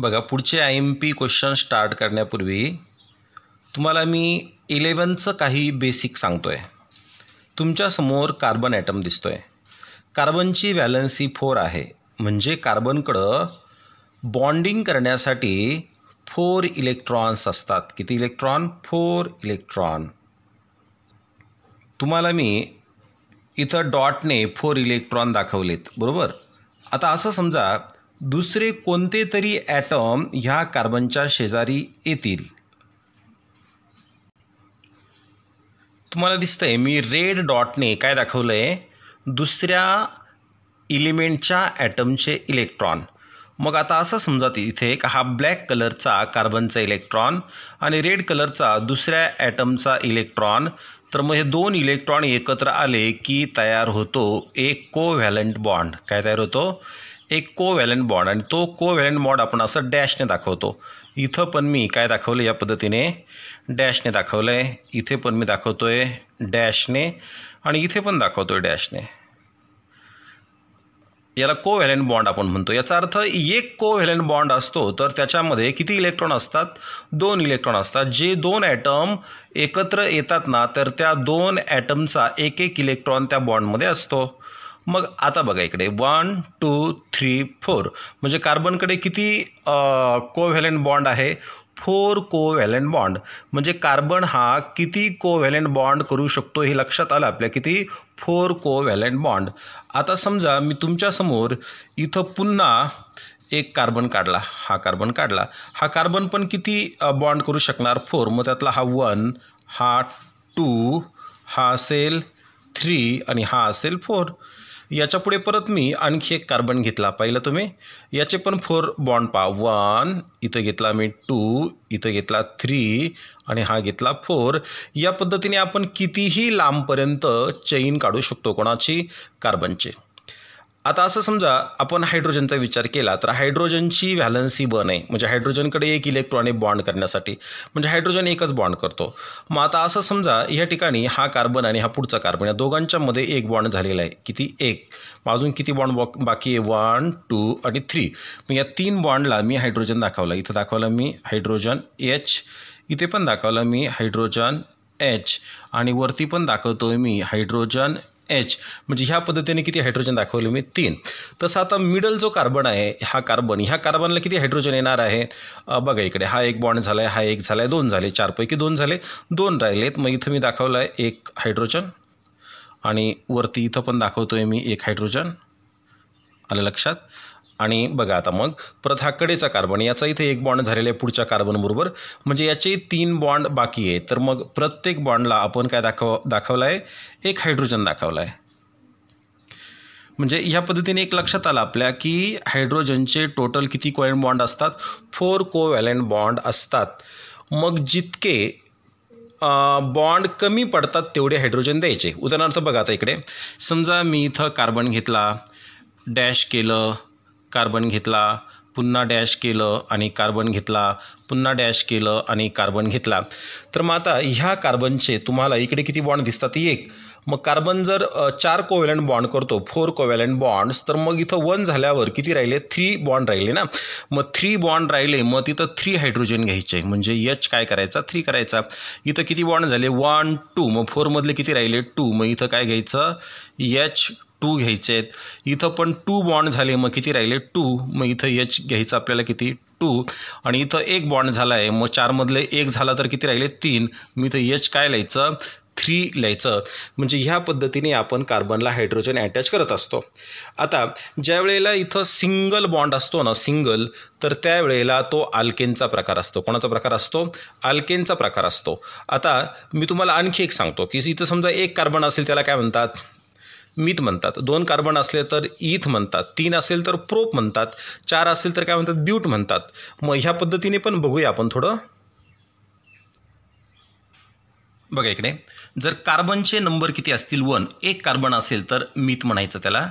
बघा पुढचे I M P question start करण्यापूर्वी तुम्हाला मी इलेवनचं काही बेसिक सांगतो आहे तुमच्यासमोर कार्बन ॲटम दिसतो आहे कार्बनची व्हॅलन्सी फोर आहे म्हणजे कार्बनकडं बॉन्डिंग करण्यासाठी फोर इलेक्ट्रॉन्स असतात किती इलेक्ट्रॉन फोर इलेक्ट्रॉन तुम्हाला मी इथं डॉटने फोर इलेक्ट्रॉन दाखवलेत बरोबर आता असं समजा दुसरे कोणते तरी ॲटम ह्या कार्बनच्या शेजारी येतील तुम्हाला दिसतंय मी रेड डॉटने काय दाखवलं आहे दुसऱ्या इलिमेंटच्या ॲटमचे इलेक्ट्रॉन मग आता असं समजा इथे एक हा ब्लॅक कलरचा कार्बनचा इलेक्ट्रॉन आणि रेड कलरचा दुसऱ्या ॲटमचा इलेक्ट्रॉन तर मग हे दोन इलेक्ट्रॉन एकत्र आले की तयार होतो एक कोव्हॅलंट बॉन्ड काय तयार होतो एक कोव्हॅलेंट बॉन्ड आणि तो कोव्हॅलन बॉन्ड आपण असं डॅशने दाखवतो इथं पण मी काय दाखवलं या पद्धतीने डॅशने दाखवलं आहे इथे पण मी दाखवतो आहे डॅशने आणि इथे पण दाखवतो आहे डॅशने याला कोव्हॅलेंट बॉन्ड आपण म्हणतो याचा अर्थ एक कोव्हॅलेंट बॉन्ड असतो तर त्याच्यामध्ये किती इलेक्ट्रॉन असतात दोन इलेक्ट्रॉन असतात जे दोन ॲटम एकत्र येतात ना तर त्या दोन ॲटमचा एक एक इलेक्ट्रॉन त्या बॉन्डमध्ये असतो मग आता बघा इकडे वन टू थ्री फोर म्हणजे कार्बनकडे किती कोव्हॅलेंट बॉन्ड आहे फोर कोव्हॅलेंट बॉन्ड म्हणजे कार्बन हा किती कोव्हॅलेंट बॉन्ड करू शकतो हे लक्षात आलं आपल्या किती फोर कोव्हॅलेंट बॉन्ड आता समजा मी तुमच्यासमोर इथं पुन्हा एक कार्बन काढला हा कार्बन काढला हा कार्बन पण किती बॉन्ड करू शकणार फोर मग त्यातला हा वन हा टू हा असेल थ्री आणि हा असेल फोर याच्यापुढे परत मी आणखी एक कार्बन घेतला पाहिलं तुम्ही याचे पण फोर बॉन्ड पा वन इथं घेतला मी टू इथं घेतला थ्री आणि हा घेतला फोर या पद्धतीने आपण कितीही लांबपर्यंत चैन काढू शकतो कोणाची कार्बनची आता असं समजा आपण हायड्रोजनचा विचार केला तर हायड्रोजनची व्हॅलन्सी बन आहे म्हणजे हायड्रोजनकडे एक इलेक्ट्रॉनिक बॉन्ड करण्यासाठी म्हणजे हायड्रोजन एकच बॉन्ड करतो मग आता असं समजा या ठिकाणी हा कार्बन आणि हा पुढचा कार्बन या दोघांच्यामध्ये एक बॉन्ड झालेला आहे किती एक मग अजून किती बॉन्ड बॉ बाकी आहे वन टू आणि थ्री मग या तीन बॉन्डला मी हायड्रोजन दाखवला इथं दाखवला मी हायड्रोजन एच इथे पण दाखवला मी हायड्रोजन एच आणि वरती पण दाखवतो मी हायड्रोजन एच म्हणजे ह्या पद्धतीने किती हायड्रोजन दाखवले मी तीन तसं आता मिडल जो कार्बन आहे हा कार्बन ह्या कार्बनला किती हायड्रोजन येणार आहे बघा इकडे हा एक बॉन्ड झाला आहे हा एक झाला आहे दोन झाले चारपैकी दोन झाले दोन राहिलेत मग इथं मी दाखवलं आहे एक हायड्रोजन आणि वरती इथं पण दाखवतो आहे मी एक हायड्रोजन आलं लक्षात आणि बघा आता मग परत हा कडेचा कार्बन याचा इथे एक बॉन्ड झालेला आहे पुढच्या कार्बनबरोबर म्हणजे याचे तीन बॉन्ड बाकी आहे तर मग प्रत्येक बॉन्डला आपण काय दाखव दाखवला आहे एक हायड्रोजन दाखवला आहे म्हणजे ह्या पद्धतीने एक लक्षात आलं आपल्या की हायड्रोजनचे टोटल किती कोयन बॉन्ड असतात फोर कोवॅलंट बॉन्ड असतात मग जितके बॉन्ड कमी पडतात तेवढे हायड्रोजन द्यायचे उदाहरणार्थ बघा आता इकडे समजा मी इथं कार्बन घेतला डॅश केलं कार्बन घेतला पुन्हा डॅश केलं आणि कार्बन घेतला पुन्हा डॅश केलं आणि कार्बन घेतला तर मग आता ह्या कार्बनचे तुम्हाला इकडे किती बॉन्ड दिसतात एक मग कार्बन जर चार कोवॅलंट बॉन्ड करतो फोर कोवॅलंट बॉन्ड्स तर मग इथं वन झाल्यावर किती राहिले थ्री बॉन्ड राहिले ना मग थ्री बॉन्ड राहिले मग तिथं थ्री हायड्रोजन घ्यायचे म्हणजे यच काय करायचा थ्री करायचा इथं किती बॉन्ड झाले वन टू मग फोरमधले किती राहिले टू मग इथं काय घ्यायचं यच टू घ्यायचे आहेत इथं पण टू बॉन्ड झाले मग किती राहिले टू मग इथं एच घ्यायचं आपल्याला किती टू आणि इथं एक बॉन्ड झाला आहे मग चारमधले एक झाला तर किती राहिले तीन मग इथं एच काय लिहायचं थ्री लिहायचं म्हणजे ह्या पद्धतीने आपण कार्बनला हायड्रोजन अटॅच करत असतो आता ज्या वेळेला इथं सिंगल बॉन्ड असतो ना सिंगल तर त्यावेळेला तो आल्केनचा प्रकार असतो कोणाचा प्रकार असतो आल्केनचा प्रकार असतो आता मी तुम्हाला आणखी एक सांगतो की इथं समजा एक कार्बन असेल त्याला काय म्हणतात मीथ म्हणतात दोन कार्बन असले तर इथ म्हणतात तीन असेल तर प्रोप म्हणतात चार असेल तर काय म्हणतात ब्यूट म्हणतात मग ह्या पद्धतीने पण बघूया आपण थोडं बघा इकडे जर कार्बनचे नंबर किती असतील वन एक कार्बन असेल तर मीथ म्हणायचं त्याला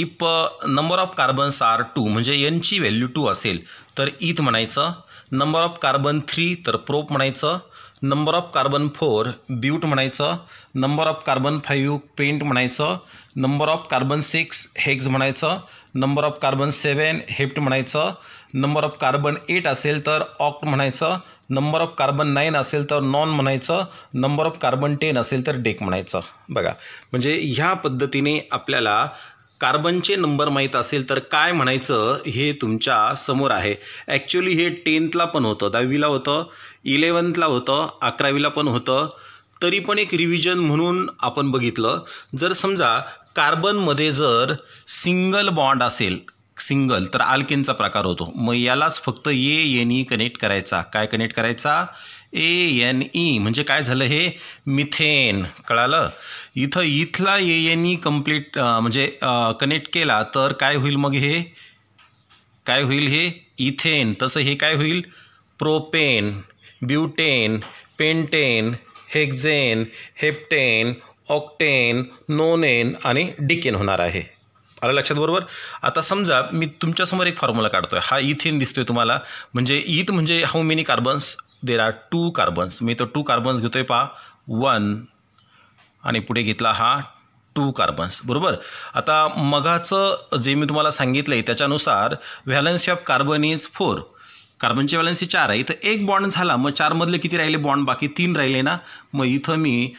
if number of carbons are two म्हणजे एनची व्हॅल्यू टू असेल तर इथ म्हणायचं नंबर ऑफ कार्बन थ्री तर प्रोप म्हणायचं number of carbon four but म्हणायचं number of carbon five pent म्हणायचं number of carbon six hex म्हणायचं number of carbon seven hept म्हणायचं नंबर ऑफ कार्बन एट असेल तर ऑक्ट म्हणायचं नंबर ऑफ कार्बन नाईन असेल तर नॉन म्हणायचं नंबर ऑफ कार्बन टेन असेल तर डेक म्हणायचं बघा म्हणजे ह्या पद्धतीने आपल्याला कार्बनचे नंबर माहीत असेल तर काय म्हणायचं हे तुमच्या समोर आहे ॲक्च्युली हे टेन्थला पण होतं दहावीला होतं इलेवन्थला होतं अकरावीला पण होतं तरी पण एक रिव्हिजन म्हणून आपण बघितलं जर समजा कार्बनमध्ये जर सिंगल बॉन्ड असेल सिंगल तर आल्केनचा प्रकार होतो मग यालाच फक्त ए एन ई कनेक्ट करायचा काय कनेक्ट करायचा ए एन ई म्हणजे काय झालं हे मिथेन कळालं इथं इथला ए एन ई कम्प्लीट म्हणजे कनेक्ट केला तर काय होईल मग हे काय होईल हे इथेन तसं हे काय होईल propane butane pentane hexane heptane octane nonane आणि डिकेन होणार आहे आलं लक्षात बरोबर आता समजा मी तुमच्यासमोर एक फॉर्म्युला काढतो आहे हा इथेन दिसतोय तुम्हाला म्हणजे ईथ म्हणजे how many carbons there are two carbons मी तर टू कार्बन्स घेतोय पहा वन आणि पुढे घेतला हा टू कार्बन्स बरोबर आता मगाचं जे मी तुम्हाला सांगितलं आहे त्याच्यानुसार valency of carbon is four कार्बनची वॅलन्सी चार आहे इथं एक बॉन्ड झाला मग चारमधले किती राहिले बॉन्ड बाकी तीन राहिले ना मग इथं मी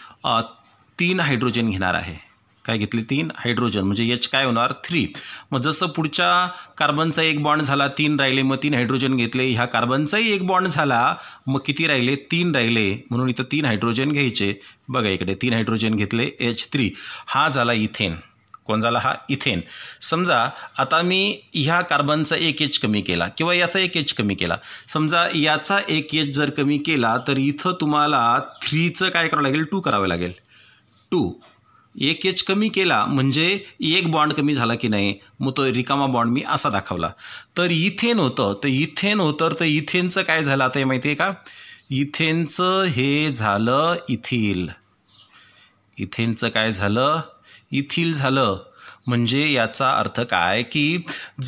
तीन हायड्रोजन घेणार आहे काय घेतले तीन हायड्रोजन म्हणजे एच काय होणार थ्री मग जसं पुढच्या कार्बनचा एक बॉन्ड झाला तीन राहिले मग तीन हायड्रोजन घेतले ह्या कार्बनचाही एक बॉन्ड झाला मग किती राहिले तीन राहिले म्हणून इथं तीन हायड्रोजन घ्यायचे बघा इकडे तीन हायड्रोजन घेतले एच थ्री हा झाला इथेन कोण झाला हा इथेन समजा आता मी ह्या कार्बनचा एक एच कमी केला किंवा याचा एक एच कमी केला समजा याचा एक एच जर कमी केला तर इथं तुम्हाला थ्रीचं काय करावं लागेल टू करावं लागेल टू एक एच कमी केला म्हणजे एक बॉन्ड कमी झाला की नाही मग तो रिकामा बॉन्ड मी असा दाखवला तर इथेन होतं तर इथेन होतं तर इथेनचं काय झालं आता हे माहिती आहे का इथेनचं हे झालं इथिल इथेनचं काय झालं इथिल झालं म्हणजे याचा अर्थ काय की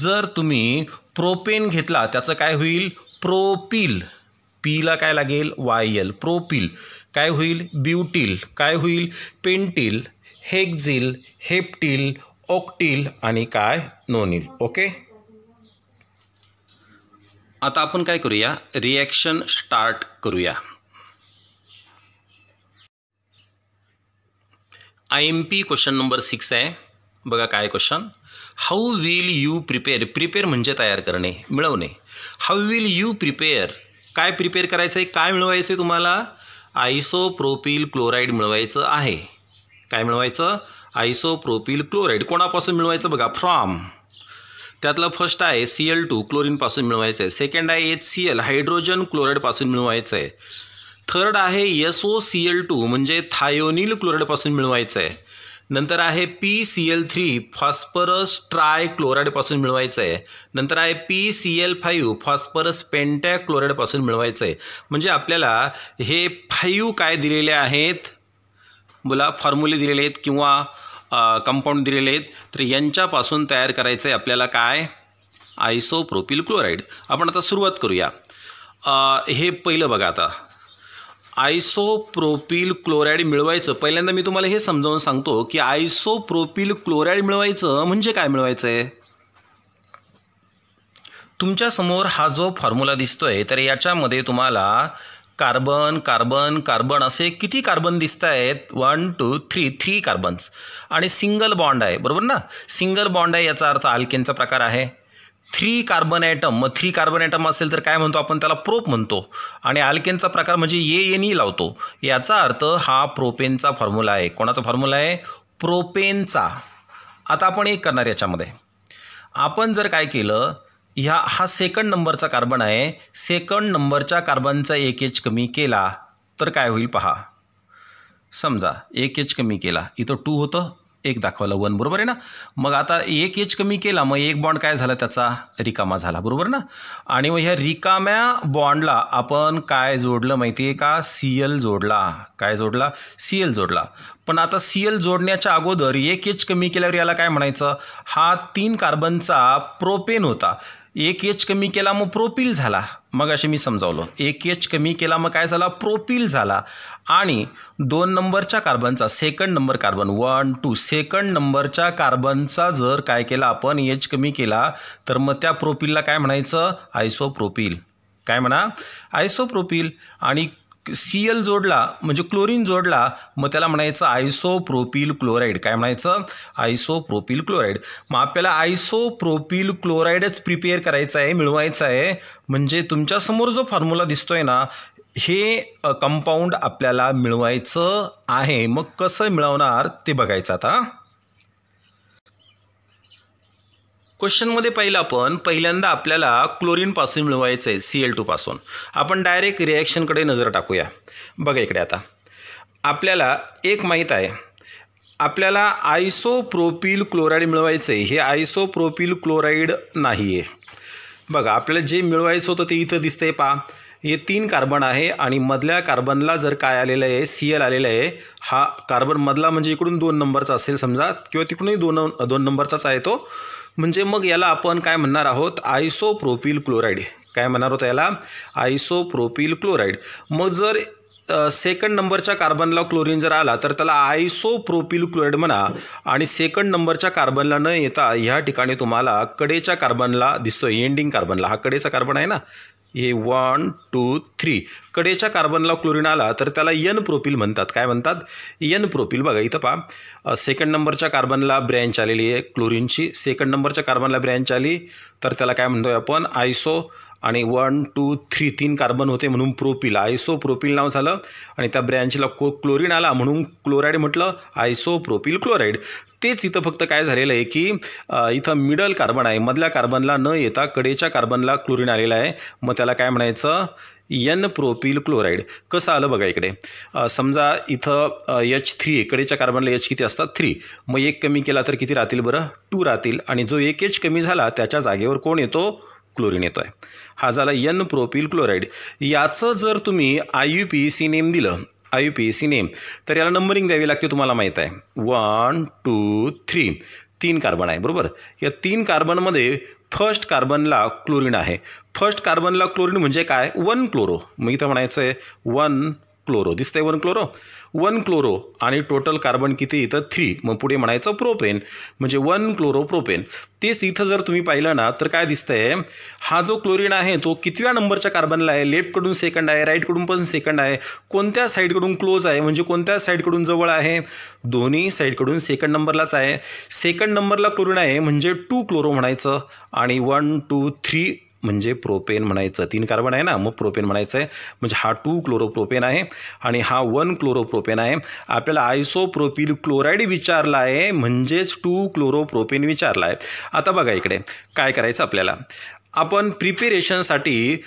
जर तुम्ही प्रोपेन घेतला त्याचं काय होईल प्रोपिल पीला काय लागेल वायल प्रोपिल काय होईल ब्युटील काय होईल पेंटील हेक्झिल हेप्टील ऑक्टिल आणि काय नोनिल ओके आता आपण काय करूया रिॲक्शन स्टार्ट करूया I M P question number six आहे बघा काय question how will you prepare prepare म्हणजे तयार करणे मिळवणे हाऊ विल यू प्रिपेअर काय प्रिपेअर करायचं आहे काय मिळवायचं आहे तुम्हाला आयसोप्रोपिल क्लोराईड मिळवायचं आहे काय मिळवायचं आयसोप्रोपिल क्लोराईड कोणापासून मिळवायचं बघा फ्रॉम त्यातलं फर्स्ट आहे सी एल टू क्लोरीनपासून मिळवायचं आहे सेकंड आहे एच सी एल हायड्रोजन क्लोराईडपासून मिळवायचं आहे थर्ड आहे S O C L two म्हणजे थायोनिल क्लोराईडपासून मिळवायचं आहे नंतर आहे P C L three phosphorus tri क्लोराईडपासून मिळवायचं आहे नंतर आहे P C L five phosphorus पेंटॅक क्लोराईडपासून मिळवायचं आहे म्हणजे आपल्याला हे फाईव्ह काय दिलेले आहेत बोला फॉर्म्युले दिलेले आहेत किंवा कंपाऊंड दिलेले आहेत तर यांच्यापासून तयार करायचं आहे आपल्याला काय आयसोप्रोपिल क्लोराईड आपण आता सुरुवात करूया हे पहिलं बघा आता आयसोप्रोपिल क्लोराईड मिळवायचं पहिल्यांदा मी तुम्हाला हे समजावून सांगतो की आयसोप्रोपिल क्लोराईड मिळवायचं म्हणजे काय मिळवायचं आहे तुमच्यासमोर हा जो फॉर्म्युला दिसतोय तर याच्यामध्ये तुम्हाला कार्बन कार्बन कार्बन असे किती कार्बन दिसत आहेत one two three three carbons आणि सिंगल बॉन्ड आहे बरोबर ना सिंगल बॉन्ड आहे याचा अर्थ आल्केनचा प्रकार आहे थ्री कार्बन ॲटम मग थ्री कार्बन ॲटम असेल तर काय म्हणतो आपण त्याला प्रोप म्हणतो आणि अल्केनचा प्रकार म्हणजे ये ई लावतो याचा अर्थ हा प्रोपेनचा फॉर्म्युला आहे कोणाचा फॉर्म्युला आहे प्रोपेनचा आता आपण एक करणार याच्यामध्ये आपण जर काय केलं ह्या हा सेकंड नंबरचा कार्बन आहे सेकंड नंबरच्या कार्बनचा एक एच कमी केला तर काय होईल पहा समजा एक एच कमी केला इथं टू होतं एक दाखवायला वन बरोबर आहे ना मग आता एक एच कमी केला मग एक बॉन्ड काय झाला त्याचा रिकामा झाला बरोबर ना आणि मग ह्या रिकाम्या बॉन्डला आपण काय जोडलं माहिती आहे का सी एल जोडला काय जोडला सी एल जोडला पण आता सी एल जोडण्याच्या अगोदर एक एच कमी केल्यावर याला काय म्हणायचं हा तीन कार्बनचा प्रोपेन होता एक एच कमी केला मग प्रोपिल झाला मग असे मी समजावलं एक एच कमी केला मग काय झाला प्रोपिल झाला आणि दोन नंबरच्या कार्बनचा second number carbon one two second नंबरच्या कार्बनचा जर काय केला आपण एच कमी केला तर मग त्या प्रोपिलला काय म्हणायचं आयसोप्रोपिल काय म्हणा आयसोप्रोपिल आणि सी एल जोडला म्हणजे क्लोरीन जोडला मग त्याला म्हणायचं आयसोप्रोपिल क्लोराईड काय म्हणायचं आयसोप्रोपिल क्लोराईड मग आपल्याला आयसोप्रोपिल क्लोराईडच प्रिपेअर करायचं आहे मिळवायचं आहे म्हणजे तुमच्यासमोर जो फॉर्म्युला दिसतोय ना हे कंपाऊंड आपल्याला मिळवायचं आहे मग कसं मिळवणार ते बघायचं आता क्वेश्चनमध्ये पाहिलं आपण पहिल्यांदा आपल्याला क्लोरीनपासून मिळवायचं आहे सी एल टूपासून आपण डायरेक्ट रिॲक्शनकडे नजर टाकूया बघा इकडे आता आपल्याला एक माहीत आहे आपल्याला आयसोप्रोपिल क्लोराईड मिळवायचं आहे हे आयसोप्रोपिल क्लोराईड नाही आहे बघा आपल्याला जे मिळवायचं होतं ते इथं दिसतंय पा हे तीन कार्बन आहे आणि मधल्या कार्बनला जर काय आलेलं आहे सी एल आलेलं आहे हा कार्बन मधला म्हणजे इकडून दोन नंबरचा असेल समजा किंवा तिकडूनही दोन दोन नंबरचाच आहे तो म्हणजे मग याला आपण काय म्हणणार आहोत आयसोप्रोपिल क्लोराईड काय म्हणणार होतं याला आयसोप्रोपिल क्लोराईड मग जर सेकंड नंबरच्या कार्बनला क्लोरीन जर आला तर त्याला आयसोप्रोपिल क्लोराईड म्हणा आणि सेकंड नंबरच्या कार्बनला न येता ह्या ठिकाणी तुम्हाला कडेच्या कार्बनला दिसतोय एंडिंग कार्बनला हा कडेचा कार्बन आहे ना हे वन टू थ्री कडेच्या कार्बनला क्लोरीन आला तर त्याला यन प्रोपिल म्हणतात काय म्हणतात यन प्रोपिल बघा इथं पहा सेकंड नंबरच्या कार्बनला ब्रँच आलेली आहे क्लोरीनची सेकंड नंबरच्या कार्बनला ब्रँच आली तर त्याला काय म्हणतोय आपण आयसो आणि वन टू थ्री तीन कार्बन होते म्हणून प्रोपिल आयसो प्रोपिल नाव झालं आणि त्या ब्रँचला को क्लोरीन आला म्हणून क्लोराईड म्हटलं आयसो प्रोपिल क्लोराईड तेच इथं फक्त काय झालेलं आहे की इथं मिडल कार्बन आहे मधल्या कार्बनला न येता कडेच्या कार्बनला क्लोरीन आलेला आहे मग त्याला काय म्हणायचं एन प्रोपिल क्लोराईड कसं आलं बघा इकडे समजा इथं एच थ्री कडेच्या कार्बनला एच किती असतात थ्री मग एक कमी केला तर किती राहतील बरं टू राहतील आणि जो एक एच कमी झाला त्याच्या जागेवर कोण येतो क्लोरीन येतो आहे हा झाला यन प्रोपिल क्लोराईड याचं जर तुम्ही I U P C name दिलं I U P C name तर याला नंबरिंग द्यावी लागते तुम्हाला माहीत आहे वन टू थ्री तीन कार्बन आहे बरोबर या तीन कार्बनमध्ये फर्स्ट कार्बनला क्लोरीन आहे फर्स्ट कार्बनला क्लोरीन म्हणजे काय वन क्लोरो मग इथं म्हणायचं आहे वन क्लोरो दिसतंय वन क्लोरो वन क्लोरो आणि टोटल कार्बन किती इथं थ्री मग पुढे म्हणायचं प्रोपेन म्हणजे वन क्लोरो प्रोपेन तेच इथं जर तुम्ही पाहिलं ना तर काय दिसतं आहे हा जो क्लोरीन आहे तो कितव्या नंबरच्या कार्बनला आहे लेफ्टकडून सेकंड आहे राईटकडून पण सेकंड आहे कोणत्या साईडकडून क्लोज आहे म्हणजे कोणत्या साईडकडून जवळ आहे दोन्ही साईडकडून सेकंड नंबरलाच आहे सेकंड नंबरला क्लोरीन आहे म्हणजे टू क्लोरो म्हणायचं आणि वन टू थ्री म्हणजे प्रोपेन म्हणायचं तीन कार्बन आहे ना मग प्रोपेन म्हणायचं आहे म्हणजे हा टू क्लोरोप्रोपेन आहे आणि हा वन क्लोरोप्रोपेन आहे आपल्याला आयसोप्रोपिल क्लोराईड विचारला आहे म्हणजेच टू क्लोरोप्रोपेन विचारला आहे आता बघा इकडे काय करायचं आपल्याला आपण प्रिपेरेशनसाठी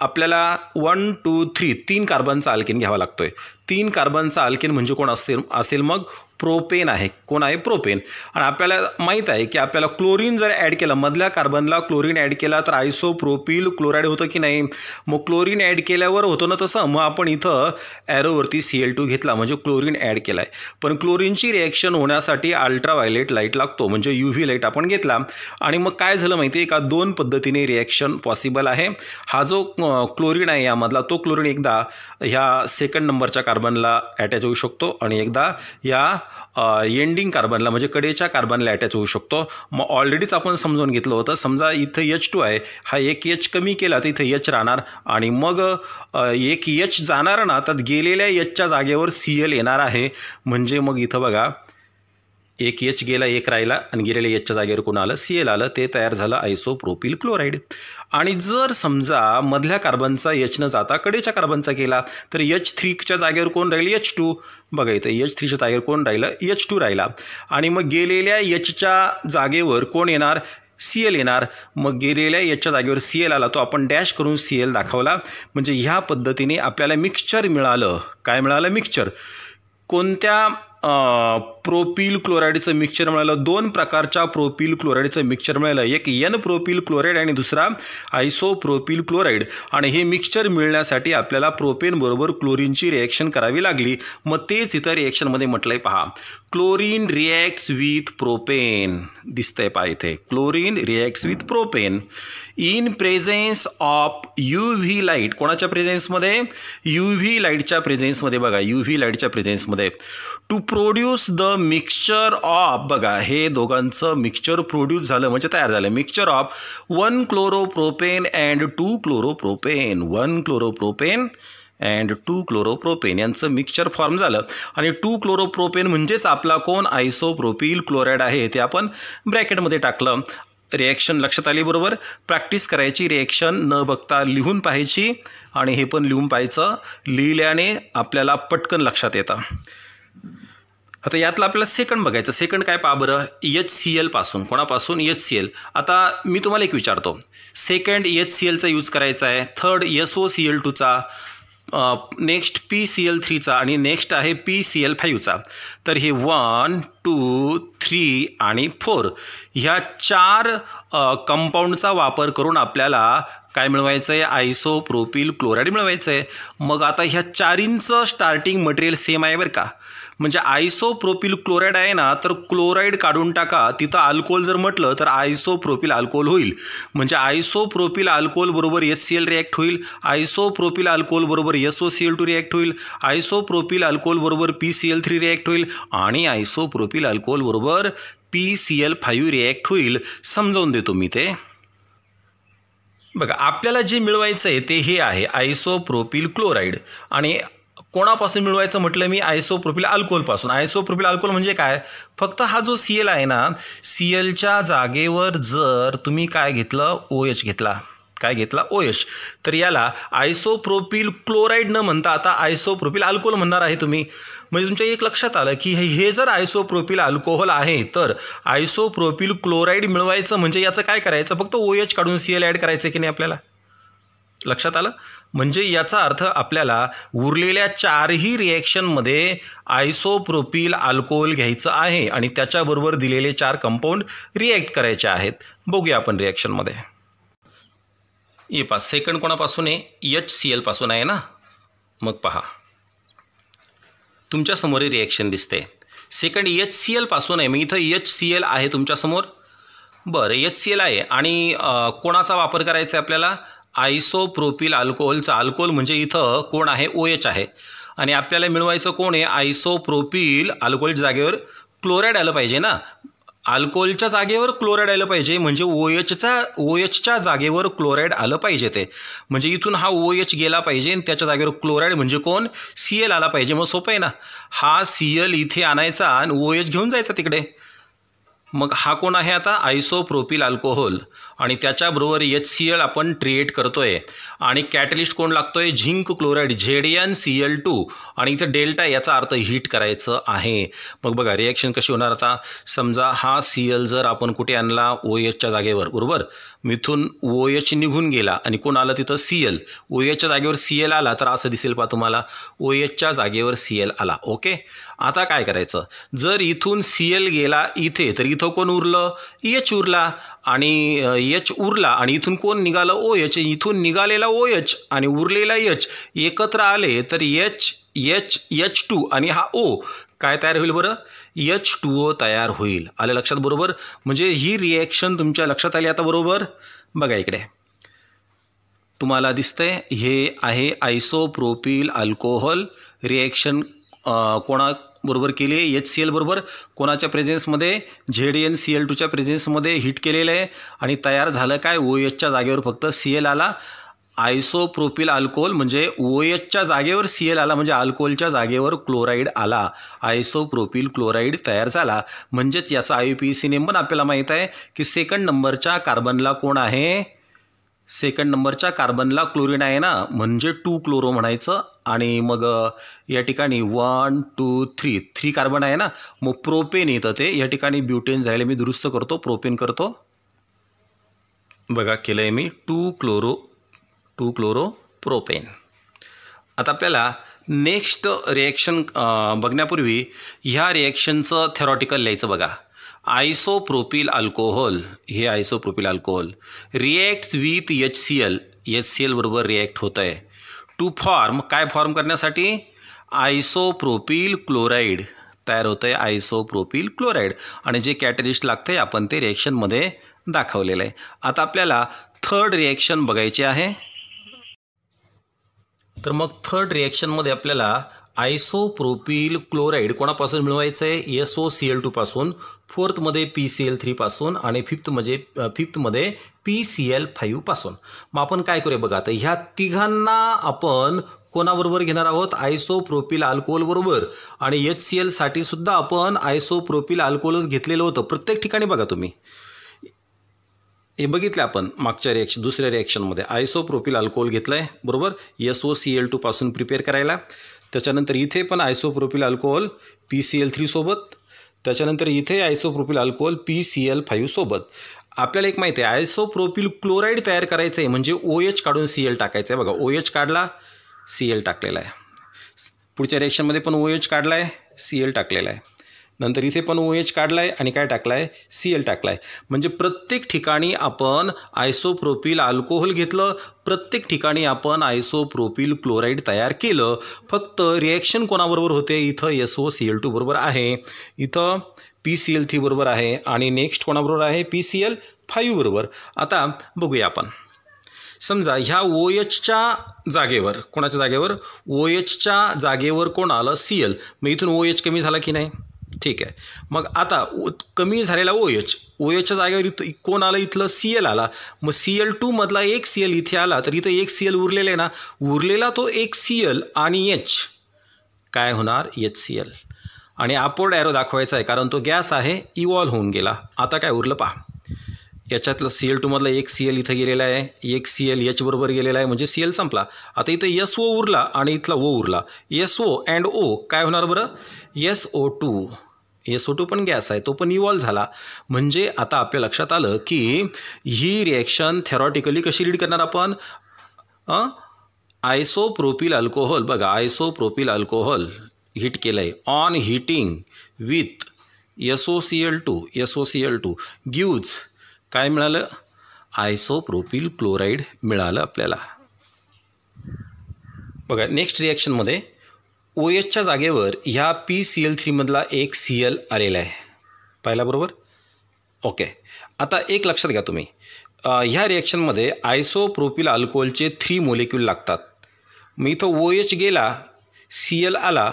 आपल्याला वन टू थ्री तीन कार्बनचा आल्किन घ्यावा लागतो आहे तीन कार्बनचा आल्किन म्हणजे कोण असतील असेल मग प्रोपेन आहे कोण आहे प्रोपेन आणि आपल्याला माहीत आहे की आपल्याला क्लोरीन जर ॲड केलं मधल्या कार्बनला क्लोरीन ॲड केला तर आयसो प्रोपिल क्लोराईड होतं की नाही मग क्लोरीन ॲड केल्यावर होतं ना तसं मग आपण इथं ॲरोवरती सी एल टू घेतला म्हणजे क्लोरीन ॲड केला आहे पण क्लोरीनची रिॲक्शन होण्यासाठी अल्ट्राव्हायलेट लाईट लागतो म्हणजे यू व्ही लाईट आपण घेतला आणि मग काय झालं माहिती आहे का दोन पद्धतीने रिॲक्शन पॉसिबल आहे हा जो क्लोरीन आहे यामधला तो क्लोरीन एकदा ह्या सेकंड नंबरच्या कार्बनला ॲटॅच होऊ शकतो आणि एकदा या एंडिंग कार्बनला म्हणजे कडेच्या कार्बनला अटॅच होऊ शकतो मग ऑलरेडीच आपण समजून घेतलं होतं समजा इथं एच टू आहे हा एक एच कमी केला तर इथं एच राहणार आणि मग एक एच जाणार ना तर गेलेल्या एचच्या जागेवर सी एल येणार आहे म्हणजे मग इथं बघा एक एच गेला एक राहिला आणि गेलेल्या एचच्या जागेवर कोण आलं सी एल आलं ते तयार झालं प्रोपिल क्लोराईड आणि जर समजा मधल्या कार्बनचा एच न जाता कडेच्या कार्बनचा केला तर एच थ्रीच्या जागेवर कोण राहील एच टू बघा इथं एच थ्रीच्या जागेवर कोण राहिलं एच टू राहिला आणि मग गेलेल्या एचच्या जागेवर कोण येणार सी एल येणार मग गेलेल्या याच्या जागेवर सी एल आला तो आपण डॅश करून सी एल दाखवला म्हणजे ह्या पद्धतीने आपल्याला मिक्सचर मिळालं काय मिळालं मिक्सचर कोणत्या प्रोपिल क्लोराईडचं मिक्सचर मिळालं दोन प्रकारच्या प्रोपिल क्लोराईडचं मिक्सचर मिळालं एक एन प्रोपिल क्लोराईड आणि दुसरा आयसो प्रोपिल क्लोराईड आणि हे मिक्सचर मिळण्यासाठी आपल्याला प्रोपेनबरोबर क्लोरीनची रिॲक्शन करावी लागली मग तेच इथं रिॲक्शनमध्ये म्हटलं आहे पहा क्लोरीन रिएक्ट्स विथ प्रोपेन दिसतंय पहा इथे chlorine reacts with propane in presence of U V light कोणाच्या प्रेझेन्समध्ये यू व्ही लाईटच्या प्रेझेन्समध्ये बघा यू व्ही लाईटच्या प्रेझेन्समध्ये to produce the mixture of बघा हे दोघांचं मिक्सचर प्रोड्यूस झालं म्हणजे तयार झालं mixture of one chloropropane and two chloropropane one chloropropane and two chloropropane यांचं मिक्सचर फॉर्म झालं आणि टू क्लोरोप्रोपेन म्हणजेच आपला कोण आयसोप्रोपिल क्लोराईड आहे ते आपण ब्रॅकेटमध्ये टाकलं रिॲक्शन लक्षात आली बरोबर प्रॅक्टिस करायची रिॲक्शन न बघता लिहून पाहायची आणि हे पण लिहून पाहायचं लिहिल्याने आपल्याला पटकन लक्षात येतं आता यातलं आपल्याला सेकंड बघायचं सेकंड काय पा बरं एच सी एलपासून कोणापासून एच सी एल आता मी तुम्हाला एक विचारतो सेकंड एच सी एलचा यूज करायचा आहे third S O C L टूचा नेक्स्ट पी सी एल थ्रीचा आणि नेक्स्ट आहे पी सी एल फाईव्हचा तर हे वन टू थ्री आणि फोर ह्या चार कंपाऊंडचा वापर करून आपल्याला काय मिळवायचं आहे आयसो प्रोपिल क्लोराईड मिळवायचं आहे मग आता ह्या चारींचं स्टार्टिंग मटेरियल सेम आहे बरं का म्हणजे आयसोप्रोपिल क्लोराईड आहे ना तर क्लोराईड काढून टाका तिथं अल्कोहोल जर म्हटलं तर आयसोप्रोपिल अल्कोहोल होईल म्हणजे आयसोप्रोपिल अल्कोहोल बरोबर एस सी एल रिॲक्ट होईल आयसोप्रोपिल अल्कोहोल बरोबर S O C L two react होईल आयसोप्रोपिल अल्कोहोल बरोबर P C L three react होईल आणि आयसोप्रोपिल अल्कोहोल बरोबर P C L five react होईल समजावून देतो मी ते बघा आपल्याला जे मिळवायचं आहे ते हे आहे आयसोप्रोपिल क्लोराईड आणि कोणापासून मिळवायचं म्हटलं मी आयसो प्रोफिल अल्कोहोलपासून आयसो प्रोफिल अल्कोहोल म्हणजे काय फक्त हा जो सी एल आहे ना सी एलच्या जागेवर जर तुम्ही काय घेतलं ओ एच घेतला काय घेतला ओ एच तर याला आयसोप्रोपिल क्लोराईड न म्हणता आता आयसोप्रोपिल अल्कोहोल म्हणणार आहे तुम्ही म्हणजे तुमच्या एक लक्षात आलं की हे जर आयसोप्रोपिल अल्कोहोल आहे तर आयसोप्रोपिल क्लोराईड मिळवायचं म्हणजे याचं काय करायचं फक्त ओ एच काढून सी एल ॲड करायचं की नाही आपल्याला लक्षात आलं म्हणजे याचा अर्थ आपल्याला उरलेल्या चारही रिॲक्शनमध्ये आयसोप्रोपिल अल्कोहोल घ्यायचं आहे आणि त्याच्याबरोबर दिलेले चार कंपाऊंड रिॲक्ट करायचे आहेत बघूया आपण रिॲक्शनमध्ये ये पा सेकंड कोणापासून आहे एच सी एलपासून आहे ना मग पहा तुमच्यासमोरही समोर रिॲक्शन दिसते सेकंड एच सी एलपासून आहे मी इथं एच सी एल आहे तुमच्यासमोर बरं एच सी एल आहे आणि कोणाचा वापर करायचा आहे आपल्याला आयसोप्रोपिल अल्कोहोलचा अल्कोहोल म्हणजे इथं कोण आहे ओ एच आहे आणि आपल्याला मिळवायचं कोण आहे आयसोप्रोपिल अल्कोहोलच्या जागेवर क्लोराईड आलं पाहिजे ना अल्कोहोलच्या जागेवर क्लोराईड आलं पाहिजे म्हणजे ओ एचचा ओ एचच्या जागेवर क्लोराईड आलं पाहिजे ते म्हणजे इथून हा ओ एच गेला पाहिजे आणि त्याच्या जागेवर क्लोराईड म्हणजे कोण सी एल आला पाहिजे मग सोपं आहे ना हा सी एल इथे आणायचा आणि ओ एच घेऊन जायचा तिकडे मग हा कोण आहे आता आयसोप्रोपिल अल्कोहोल आणि त्याच्याबरोबर एच सी एल आपण ट्रिएट करतो आहे आणि कॅटलिस्ट कोण लागतो आहे zinc chloride Z N C L two आणि इथं डेल्टा याचा अर्थ हीट करायचं आहे मग बघा रिॲक्शन कशी होणार आता समजा हा सी एल जर आपण कुठे आणला ओ एचच्या जागेवर बरोबर मिथून ओ एच निघून गेला आणि कोण आलं तिथं सी एल ओ एचच्या जागेवर सी एल आला तर असं दिसेल पा तुम्हाला ओ एचच्या जागेवर सी एल आला ओके आता काय करायचं जर इथून सी एल गेला इथे तर इथं कोण उरलं एच e उरला आणि एच उरला आणि इथून कोण निघाला ओ एच इथून निघालेला ओ एच आणि उरलेला यच एकत्र आले तर यच यच यच टू आणि हा ओ काय तयार होईल बरं यच टू ओ तयार होईल आलं लक्षात बरोबर म्हणजे ही रिॲक्शन तुमच्या लक्षात आली आता बरोबर बघा इकडे तुम्हाला दिसतंय हे आहे आयसोप्रोपिल अल्कोहोल रिॲक्शन कोणा बरोबर केली आहे एच सी एल बरोबर कोणाच्या प्रेझेन्समध्ये झेड एन सी एल टूच्या प्रेझेन्समध्ये हिट केलेलं आहे आणि तयार झालं काय ओ एचच्या जागेवर फक्त सी एल आला आयसोप्रोपिल अल्कोहोल म्हणजे ओ एचच्या जागेवर सी एल आला म्हणजे अल्कोहोलच्या जागेवर क्लोराईड आला आयसोप्रोपिल क्लोराईड तयार झाला म्हणजेच याचा आय पी सी नेम पण आपल्याला माहीत आहे की सेकंड नंबरच्या कार्बनला कोण आहे सेकंड नंबरच्या कार्बनला क्लोरीन आहे ना म्हणजे टू क्लोरो म्हणायचं आणि मग या ठिकाणी one two three three carbon आहे ना मग प्रोपेन येतं ते या ठिकाणी ब्युटेन झाले मी दुरुस्त करतो प्रोपेन करतो बघा केलं आहे मी two chloro two chloro propane आता आपल्याला नेक्स्ट रिॲक्शन बघण्यापूर्वी ह्या रिॲक्शनचं थेरॉटिकल लिहायचं बघा आयसोप्रोपिल अल्कोहोल हे isopropyl alcohol reacts with H C L H C एलबरोबर रिॲक्ट होतं आहे टू फॉर्म काय फॉर्म करण्यासाठी आयसोप्रोपिल क्लोराईड तयार होतं आहे आयसोप्रोपिल क्लोराईड आणि जे कॅटलिस्ट लागतं आहे आपण ते रिॲक्शनमध्ये दाखवलेलं आहे आता आपल्याला थर्ड रिॲक्शन बघायचे आहे तर मग थर्ड रिॲक्शनमध्ये आपल्याला आयसोप्रोपिल क्लोराईड कोणापासून मिळवायचं आहे एस ओ सी एल टूपासून फोर्थमध्ये पी सी एल थ्रीपासून आणि फिफ्थ म्हणजे, फिफ्थमध्ये पी सी एल फाईव्हपासून मग आपण काय करूया बघा आता ह्या तिघांना आपण कोणाबरोबर घेणार आहोत आयसोप्रोपिल बरोबर आणि एच सी एलसाठीसुद्धा सुद्धा आपण आयसोप्रोपिल अल्कोहोलच घेतलेलं होतं प्रत्येक ठिकाणी बघा तुम्ही हे बघितलं आपण मागच्या रिॲक्शन दुसऱ्या रिॲक्शनमध्ये आयसोप्रोपिल अल्कोहोल घेतलं आहे बरोबर एस ओ सी एल टूपासून प्रिपेअर करायला त्याच्यानंतर इथे पण isopropyl alcohol P C L थ्रीसोबत त्याच्यानंतर इथे isopropyl alcohol P C L फाईव्हसोबत आपल्याला एक माहिती आहे आयसोप्रोपिल क्लोराईड तयार करायचं आहे म्हणजे ओ एच काढून सी एल टाकायचं आहे बघा ओ एच काढला सी एल टाकलेला आहे पुढच्या रिएक्शनमध्ये पण ओ एच काढला आहे सी एल टाकलेला आहे नंतर इथे पण ओ एच काढला आहे आणि काय टाकला आहे सी एल टाकला आहे म्हणजे प्रत्येक ठिकाणी आपण आयसोप्रोपिल अल्कोहोल घेतलं प्रत्येक ठिकाणी आपण आयसोप्रोपिल क्लोराईड तयार केलं फक्त रिॲक्शन कोणाबरोबर होते इथं S O C L two बरोबर आहे इथं पी सी एल थ्री बरोबर आहे आणि नेक्स्ट कोणाबरोबर आहे पी सी एल फाईव्ह बरोबर आता बघूया आपण समजा ह्या ओ एचच्या जागेवर कोणाच्या जागेवर ओ एचच्या जागेवर कोण आलं सी एल मग इथून ओ एच कमी झाला की नाही ठीक आहे मग आता कमी झालेला ओ एच ओ एचच्या जागेवर इथं कोण आलं इथलं सी एल आला मग सी एल टूमधला एक सी एल इथे आला तर इथं एक सी एल उरलेला आहे ना उरलेला तो एक सी एल आणि एच काय होणार एच सी एल आणि आपोर्ड ॲरो दाखवायचा आहे कारण तो गॅस आहे इवॉल्व्ह होऊन गेला आता काय उरलं पहा याच्यातलं सी एल टूमधला एक सी एल इथं गेलेला आहे एक सी एल एच बरोबर गेलेला आहे म्हणजे सी एल संपला आता इथं एस ओ उरला आणि इथला ओ उरला एस ओ अँड ओ काय होणार बरं S O two S O two पण गॅस आहे तो पण इव्हॉल्व झाला म्हणजे आता आपल्या लक्षात आलं की ही रिॲक्शन थेरॉटिकली कशी रीड करणार आपण आयसोप्रोपिल अल्कोहोल बघा आयसोप्रोपिल अल्कोहोल हिट केलं आहे on heating with S O C L two S O C L two gives काय मिळालं आयसोप्रोपिल क्लोराईड मिळालं आपल्याला बघा नेक्स्ट रिॲक्शनमध्ये ओ एचच्या जागेवर ह्या पी सी एल थ्रीमधला एक सी एल आलेला आहे पाहिला बरोबर ओके आता एक लक्षात घ्या तुम्ही ह्या रिॲक्शनमध्ये आयसोप्रोपिल अल्कोहोलचे थ्री मोलेक्यूल लागतात मग इथं ओ एच गेला सी एल आला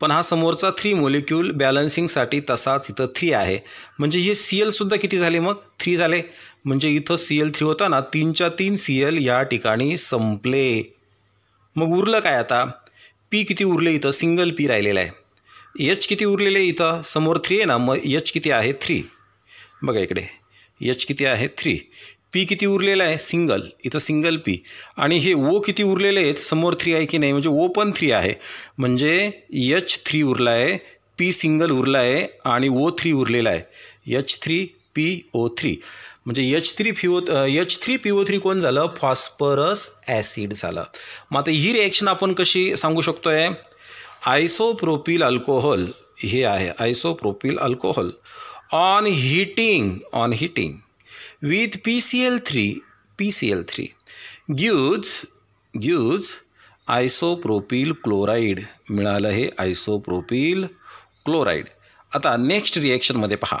पण हा समोरचा थ्री मोलिक्यूल बॅलन्सिंगसाठी तसाच इथं थ्री आहे म्हणजे हे सी एलसुद्धा किती झाले मग थ्री झाले म्हणजे इथं सी एल थ्री होताना तीनच्या तीन सी एल या ठिकाणी संपले मग उरलं काय आता पी किती उरले इथं सिंगल पी राहिलेला आहे एच किती आहे इथं समोर थ्री आहे ना मग एच किती आहे थ्री बघा इकडे एच किती आहे थ्री पी किती उरलेलं आहे सिंगल इथं सिंगल पी आणि हे ओ किती उरलेले आहेत समोर थ्री आहे की नाही म्हणजे ओ पण थ्री आहे म्हणजे एच थ्री उरला आहे पी सिंगल उरला आहे आणि ओ थ्री उरलेला आहे H three P O three म्हणजे H three P O H three P O three कोण झालं फॉस्फरस ॲसिड झालं मग आता ही रिॲक्शन आपण कशी सांगू शकतो आहे आयसोप्रोपिल अल्कोहोल हे आहे isopropyl alcohol on heating on heating with P C L three P C L three gives gives isopropyl chloride मिळालं हे आयसोप्रोपिल क्लोराईड आता नेक्स्ट रिॲक्शनमध्ये पहा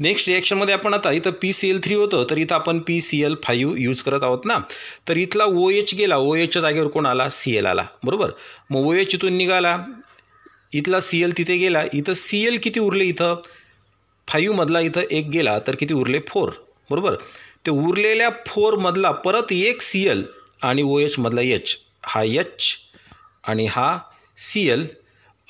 नेक्स्ट रिॲक्शनमध्ये आपण आता इथं पी सी एल थ्री होतं तर इथं आपण P C L five use करत आहोत ना तर इथला ओ एच गेला ओ एचच्या जागेवर कोण आला सी एल आला बरोबर मग ओ एच इथून निघाला इथला सी एल तिथे गेला इथं सी एल किती उरले इथं फाईव्हमधला इथं एक गेला तर किती उरले फोर बरोबर ते उरलेल्या फोरमधला परत एक सी एल आणि ओ एचमधला एच हा एच आणि हा सी एल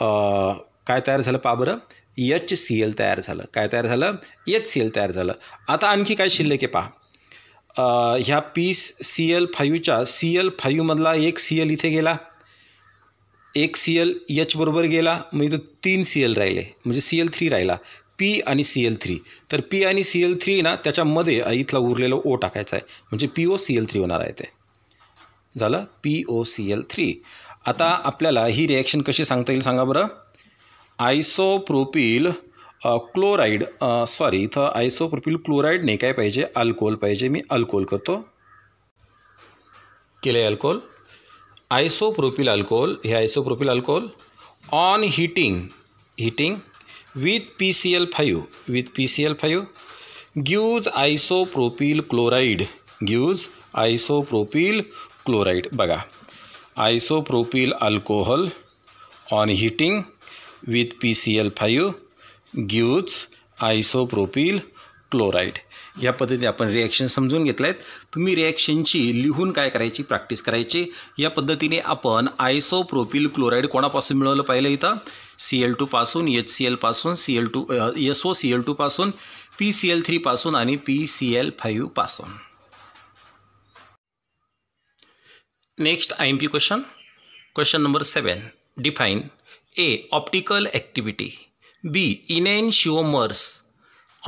काय तयार झालं पा बरं यच सी एल तयार झालं काय तयार झालं एच सी एल तयार झालं आता आणखी काय शिल्लक आहे पहा ह्या पी सी एल फायूच्या सी एल फायूमधला एक सी एल इथे गेला एक सी एल एच बरोबर गेला मग इथं तीन सी एल राहिले म्हणजे सी एल थ्री राहिला पी आणि सी एल थ्री तर पी आणि सी एल थ्री ना त्याच्यामध्ये इथला उरलेलं ओ टाकायचा आहे म्हणजे P O C L three होणार आहे ते झालं P O C L three आता आपल्याला ही रिॲक्शन कशी सांगता येईल सांगा बरं आयसोप्रोपिल क्लोराईड सॉरी इथं आयसोप्रोपिल क्लोराईड नाही काय पाहिजे अल्कोहोल पाहिजे मी अल्कोहोल करतो केले अल्कोहोल आयसोप्रोपिल अल्कोहोल हे isopropyl alcohol on heating heating with P C L five with P C L five gives isopropyl chloride gives isopropyl chloride बघा isopropyl alcohol on heating with P C L five gives isopropyl chloride या पद्धतीने आपण reaction समजून घेतल्या आहेत तुम्ही रिॲक्शनची लिहून काय करायची प्रॅक्टिस करायची या पद्धतीने आपण आयसोप्रोपिल क्लोराईड कोणापासून मिळवलं पाहिलं इथं सी एल टूपासून एच सी एलपासून C L two S O C L टूपासून पी सी एल थ्रीपासून आणि पी सी एल फाईव्हपासून next I M P question question number seven define A optical activity B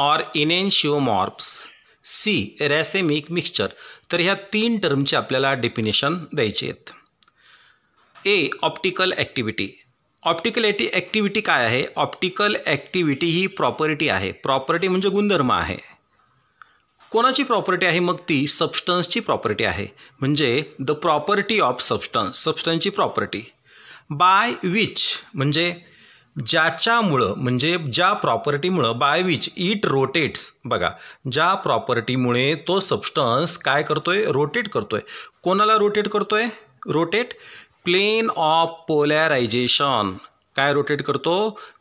or enantiomers C racemic mixture तर ह्या तीन टर्मचे आपल्याला definition द्यायचे आहेत ए ऑप्टिकल ॲक्टिव्हिटी ऑप्टिकल ॲटी ॲक्टिव्हिटी काय आहे ऑप्टिकल ॲक्टिव्हिटी ही प्रॉपर्टी आहे प्रॉपर्टी म्हणजे गुणधर्म आहे कोणाची प्रॉपर्टी आहे मग ती सबस्टन्सची प्रॉपर्टी आहे म्हणजे द प्रॉपर्टी ऑफ सबस्टन्स सबस्टन्सची प्रॉपर्टी बाय विच म्हणजे ज्याच्यामुळं म्हणजे ज्या प्रॉपर्टीमुळं बाय विच इट रोटेट्स बघा ज्या प्रॉपर्टीमुळे तो सबस्टन्स काय करतोय रोटेट करतोय कोणाला रोटेट करतोय रोटेट प्लेन ऑफ पोलॅरायझेशन काय रोटेट करतो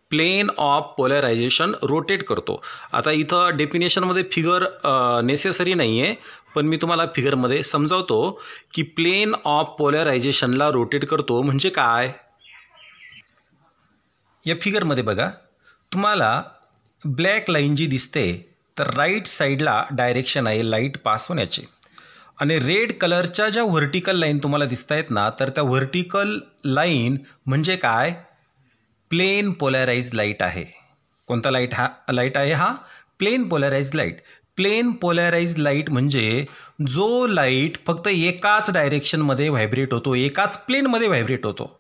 प्लेन ऑफ पोलरायझेशन रोटेट करतो आता इथं डेफिनेशनमध्ये फिगर नेसेसरी नाही आहे पण मी तुम्हाला फिगरमध्ये समजावतो की प्लेन ऑफ पोलरायझेशनला रोटेट करतो म्हणजे काय या फिगरमध्ये बघा तुम्हाला ब्लॅक लाईन जी दिसते तर राईट साईडला डायरेक्शन आहे लाईट पास होण्याची आणि रेड कलरच्या ज्या व्हर्टिकल लाईन तुम्हाला दिसत आहेत ना तर त्या व्हर्टिकल लाईन म्हणजे काय प्लेन पोलराईज लाईट आहे कोणता लाईट हा लाईट आहे हा plane polarise light plane polarise light म्हणजे जो लाईट फक्त एकाच डायरेक्शनमध्ये व्हायब्रेट होतो एकाच प्लेनमध्ये व्हायब्रेट होतो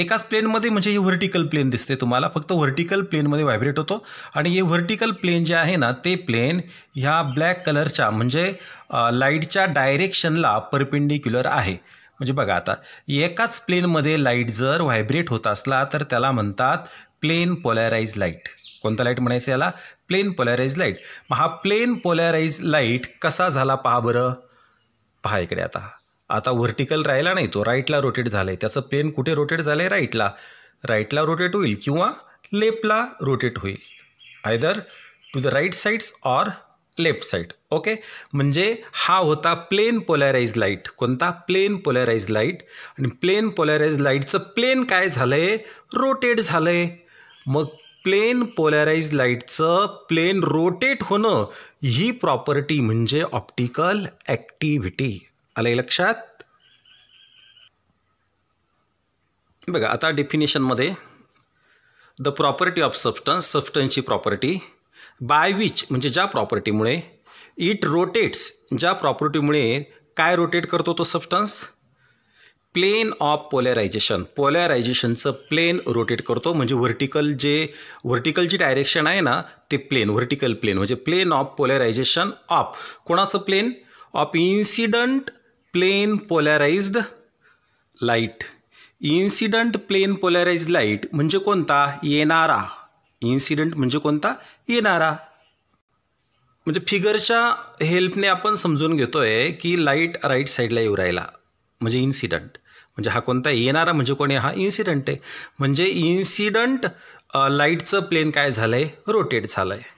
एकाच प्लेनमध्ये म्हणजे ही व्हर्टिकल प्लेन दिसते तुम्हाला फक्त व्हर्टिकल प्लेनमध्ये व्हायब्रेट होतो आणि हे व्हर्टिकल प्लेन जे आहे ना ते प्लेन ह्या ब्लॅक कलरच्या म्हणजे लाईटच्या डायरेक्शनला परपेंडिक्युलर आहे म्हणजे बघा आता एकाच प्लेनमध्ये लाईट जर व्हायब्रेट होत असला तर त्याला म्हणतात प्लेन पोलराइज लाईट कोणता लाईट म्हणायचं याला प्लेन पोलॅराइज लाईट मग हा प्लेन पोलॅराइज लाईट कसा झाला पहा बरं पहा इकडे आता आता व्हर्टिकल राहिला नाही तो राईटला रोटेट झालाय आहे त्याचं प्लेन कुठे रोटेट झालं आहे राईटला राईटला रोटेट होईल किंवा लेफ्टला रोटेट होईल either to the right sides or left side okay म्हणजे हा होता प्लेन पोलॅराइज लाईट कोणता प्लेन पोलॅराइज लाईट आणि प्लेन पोलॅराइज लाईटचं प्लेन काय झालं आहे रोटेट झालं आहे मग प्लेन पोलराइज लाईटचं प्लेन रोटेट होणं ही प्रॉपर्टी म्हणजे ऑप्टिकल ॲक्टिव्हिटी आलं लक्षात बघा आता डेफिनेशनमध्ये द प्रॉपर्टी ऑफ सबस्टन्स सबस्टन्सची प्रॉपर्टी बाय विच म्हणजे ज्या प्रॉपर्टीमुळे इट रोटेट्स ज्या प्रॉपर्टीमुळे काय रोटेट करतो तो सबस्टन्स प्लेन ऑफ पोलरायझेशन पोलरायझेशनचं प्लेन रोटेट करतो म्हणजे व्हर्टिकल जे व्हर्टिकलची डायरेक्शन आहे ना ते प्लेन व्हर्टिकल प्लेन म्हणजे प्लेन ऑफ पोलरायझेशन ऑफ कोणाचं plane of incident plane polarised light incident plane polarise light म्हणजे कोणता येणारा इन्सिडंट म्हणजे कोणता येणारा म्हणजे फिगरच्या हेल्पने आपण समजून घेतोय की लाईट राईट साईडला येऊ राहिला म्हणजे इन्सिडंट म्हणजे हा कोणता येणारा म्हणजे कोणी हा इन्सिडंट आहे म्हणजे इन्सिडंट लाईटचं प्लेन काय झालं आहे रोटेट झालं आहे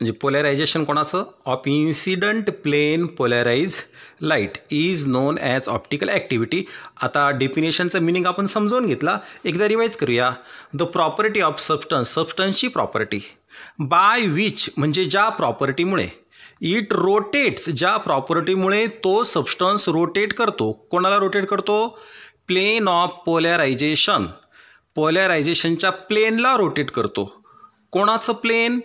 म्हणजे पोलरायझेशन कोणाचं of incident plane polarise light is known as optical activity आता डेफिनेशनचं मिनिंग आपण समजून घेतला एकदा रिवाईज करूया द प्रॉपर्टी ऑफ सबस्टन्स सबस्टन्सची प्रॉपर्टी बाय विच म्हणजे ज्या प्रॉपर्टीमुळे इट रोटेट्स ज्या प्रॉपर्टीमुळे तो सबस्टन्स रोटेट करतो कोणाला रोटेट करतो प्लेन ऑफ पोलरायझेशन पोल्यारायझेशनच्या प्लेनला रोटेट करतो कोणाचं plane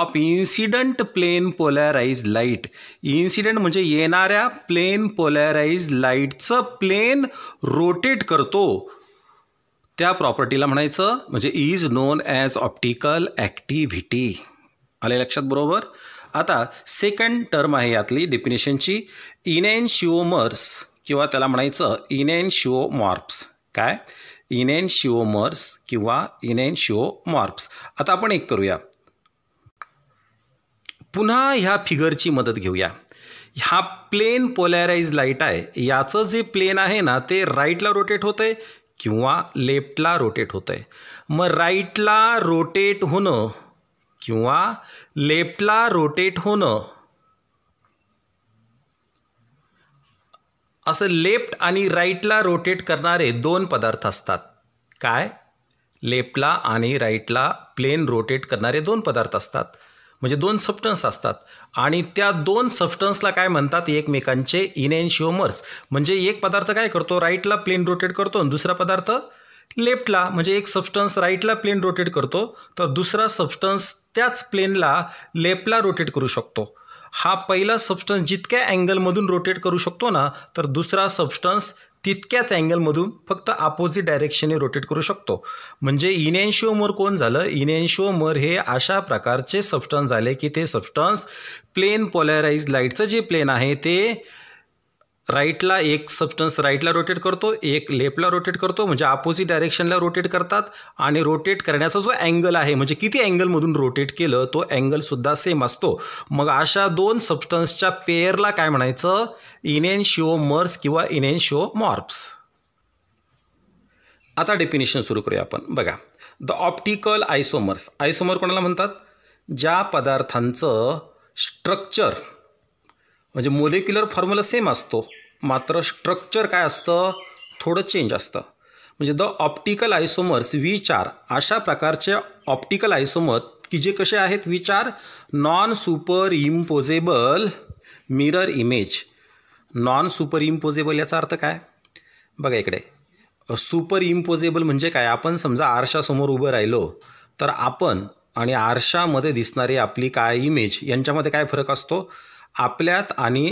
of incident plane polarise light incident म्हणजे येणाऱ्या प्लेन पोलॅराईज लाईटचं प्लेन रोटेट करतो त्या प्रॉपर्टीला म्हणायचं म्हणजे is known as optical activity आले लक्षात बरोबर आता सेकंड टर्म आहे यातली डेफिनेशनची इनेन शिओमर्स किंवा त्याला म्हणायचं इनेन मॉर्प्स काय इनेन शिओमर्स किंवा इनेन मॉर्प्स आता आपण एक करूया पुन्हा ह्या फिगरची मदत घेऊया हा प्लेन पोलॅराइज लाईट आहे याचं जे प्लेन आहे ना ते राईटला रोटेट होतंय किंवा लेफ्टला रोटेट होतंय मग राईटला रोटेट होणं किंवा लेफ्टला रोटेट होणं असं लेफ्ट आणि राईटला रोटेट करणारे दोन पदार्थ असतात काय लेफ्टला आणि राईटला प्लेन रोटेट करणारे दोन पदार्थ असतात म्हणजे दोन सबस्टन्स असतात आणि त्या दोन सबस्टन्सला काय म्हणतात एकमेकांचे इनएनशिओमर्स म्हणजे एक पदार्थ काय करतो राईटला प्लेन रोटेट करतो आणि दुसरा पदार्थ लेफ्टला म्हणजे एक सबस्टन्स राईटला प्लेन रोटेट करतो तर दुसरा सबस्टन्स त्याच प्लेनला लेफ्टला रोटेट करू शकतो हा पहिला सबस्टन्स जितक्या अँगलमधून रोटेट करू शकतो ना तर दुसरा सबस्टन्स तितक्याच अँगलमधून फक्त अपोजिट डायरेक्शनने रोटेट करू शकतो म्हणजे इनॅन्शिओमर कोण झालं इनॅन्शिओमर हे अशा प्रकारचे सबस्टन्स झाले की ते सबस्टन्स प्लेन पोलराईज लाईटचं जे प्लेन आहे ते राईटला एक सबस्टन्स राईटला रोटेट करतो एक लेफ्टला रोटेट करतो म्हणजे अपोजिट डायरेक्शनला रोटेट करतात आणि रोटेट करण्याचा जो अँगल आहे म्हणजे किती अँगलमधून रोटेट केलं तो अँगलसुद्धा सेम असतो मग अशा दोन सबस्टन्सच्या पेअरला काय म्हणायचं इनेन शिओ मर्स किंवा इनेन मॉर्प्स आता डेफिनेशन सुरू करूया आपण बघा द ऑप्टिकल आयसोमर्स आयसोमर कोणाला म्हणतात ज्या पदार्थांचं स्ट्रक्चर म्हणजे मोलेक्युलर फॉर्म्युला सेम असतो मात्र स्ट्रक्चर काय असतं थोडं चेंज असतं म्हणजे द ऑप्टिकल आयसोमर्स व्ही चार अशा प्रकारचे ऑप्टिकल आयसोमर की जे कसे आहेत व्ही चार non superimposable mirror image non superimposable याचा अर्थ काय बघा इकडे सुपर इम्पोजेबल म्हणजे काय आपण समजा आरशासमोर उभं राहिलो तर आपण आणि आरशामध्ये दिसणारी आपली काय इमेज यांच्यामध्ये काय फरक असतो आपल्यात आणि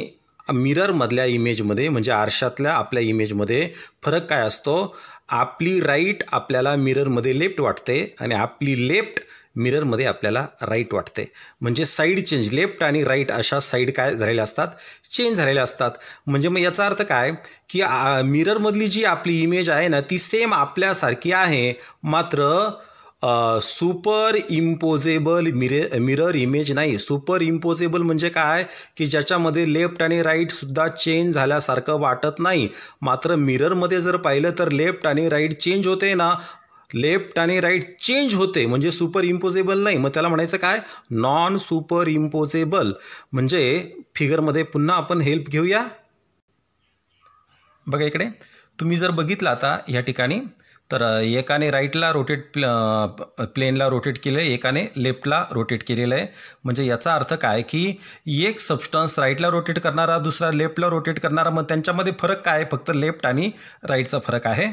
मिररमधल्या इमेजमध्ये म्हणजे आरशातल्या आपल्या इमेजमध्ये फरक काय असतो आपली राईट आपल्याला मिररमध्ये लेफ्ट वाटते आणि आपली लेफ्ट मिररमध्ये आपल्याला राईट वाटते म्हणजे साईड चेंज लेफ्ट आणि राईट अशा साईड काय झालेल्या असतात चेंज झालेल्या असतात म्हणजे मग याचा अर्थ काय की मिररमधली जी आपली इमेज आहे ना ती सेम आपल्यासारखी आहे मात्र सुपर इम्पोजेबल मिर मिरर इमेज नाही सुपर इम्पोजेबल म्हणजे काय की ज्याच्यामध्ये लेफ्ट आणि राईटसुद्धा चेंज झाल्यासारखं वाटत नाही मात्र मिररमध्ये जर पाहिलं तर लेफ्ट आणि राईट चेंज होते ना लेफ्ट आणि राईट चेंज होते म्हणजे सुपर इम्पोजेबल नाही मग त्याला म्हणायचं काय नॉन सुपर इम्पोजेबल म्हणजे फिगरमध्ये पुन्हा आपण हेल्प घेऊया बघा इकडे तुम्ही जर बघितलं आता या ठिकाणी तर एकाने राईटला रोटेट प्ल प्लेनला रोटेट केलं आहे एकाने लेफ्टला रोटेट केलेलं आहे म्हणजे याचा अर्थ काय की एक सबस्टन्स राईटला रोटेट करणारा दुसरा लेफ्टला रोटेट करणारा मग त्यांच्यामध्ये फरक काय फक्त लेफ्ट आणि राईटचा फरक आहे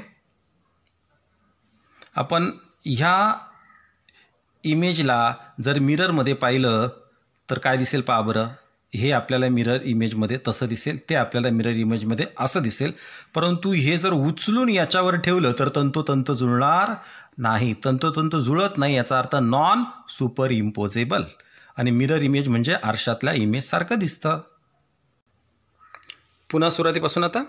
आपण ह्या इमेजला जर मिररमध्ये पाहिलं तर काय दिसेल पहा बरं हे आपल्याला मिरर इमेजमध्ये तसं दिसेल ते आपल्याला मिरर इमेजमध्ये असं दिसेल परंतु हे जर उचलून याच्यावर ठेवलं तर तंतोतंत जुळणार नाही तंतोतंत जुळत नाही याचा अर्थ नॉन सुपर इम्पोजेबल आणि मिरर इमेज म्हणजे आरशातल्या इमेजसारखं दिसतं पुन्हा सुरुवातीपासून आता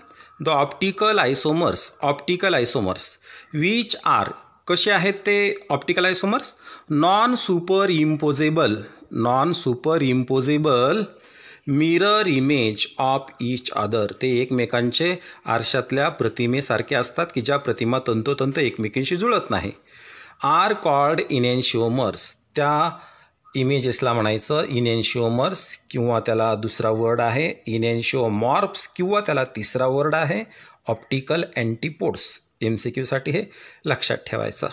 the optical isomers optical isomers which are कसे आहेत ते optical isomers non superimposable non superimposable mirror image of each other ते एकमेकांचे आरशातल्या प्रतिमेसारखे असतात की ज्या प्रतिमा तंतोतंत एकमेकींशी जुळत नाही आर कॉल्ड शिओमर्स त्या इमेजेसला म्हणायचं इनेन्शिओमर्स किंवा त्याला दुसरा वर्ड आहे इनेन्शिओमॉर्प्स किंवा त्याला तिसरा वर्ड आहे ऑप्टिकल अँटीपोड्स एम सी क्यूसाठी हे लक्षात ठेवायचं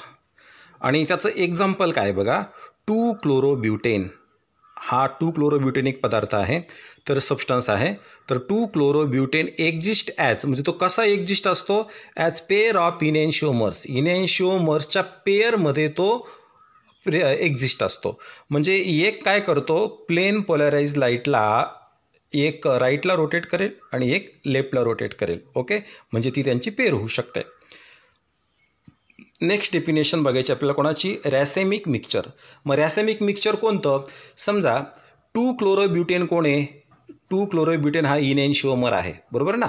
आणि त्याचं एक्झाम्पल काय बघा टू क्लोरोब्युटेन हा टू क्लोरोब्युटेन एक पदार्थ आहे तर सबस्टन्स आहे तर टू क्लोरोब्युटेन एक्झिस्ट ॲज म्हणजे तो कसा एक्झिस्ट असतो ॲज पेअर ऑफ इनेन्शिओमर्स इनेन्शिओमर्सच्या पेअरमध्ये तो एक्झिस्ट असतो म्हणजे एक काय करतो प्लेन पोलराइज लाईटला एक राईटला रोटेट करेल आणि एक लेफ्टला रोटेट करेल ओके म्हणजे ती त्यांची पेअर होऊ शकते नेक्स्ट डेफिनेशन बघायची आपल्याला कोणाची रॅसेमिक मिक्सचर मग रॅसेमिक मिक्सचर कोणतं समजा टू क्लोरोब्युटेन कोण आहे टू क्लोरोब्युटेन हा इनेन शिवमर आहे बरोबर ना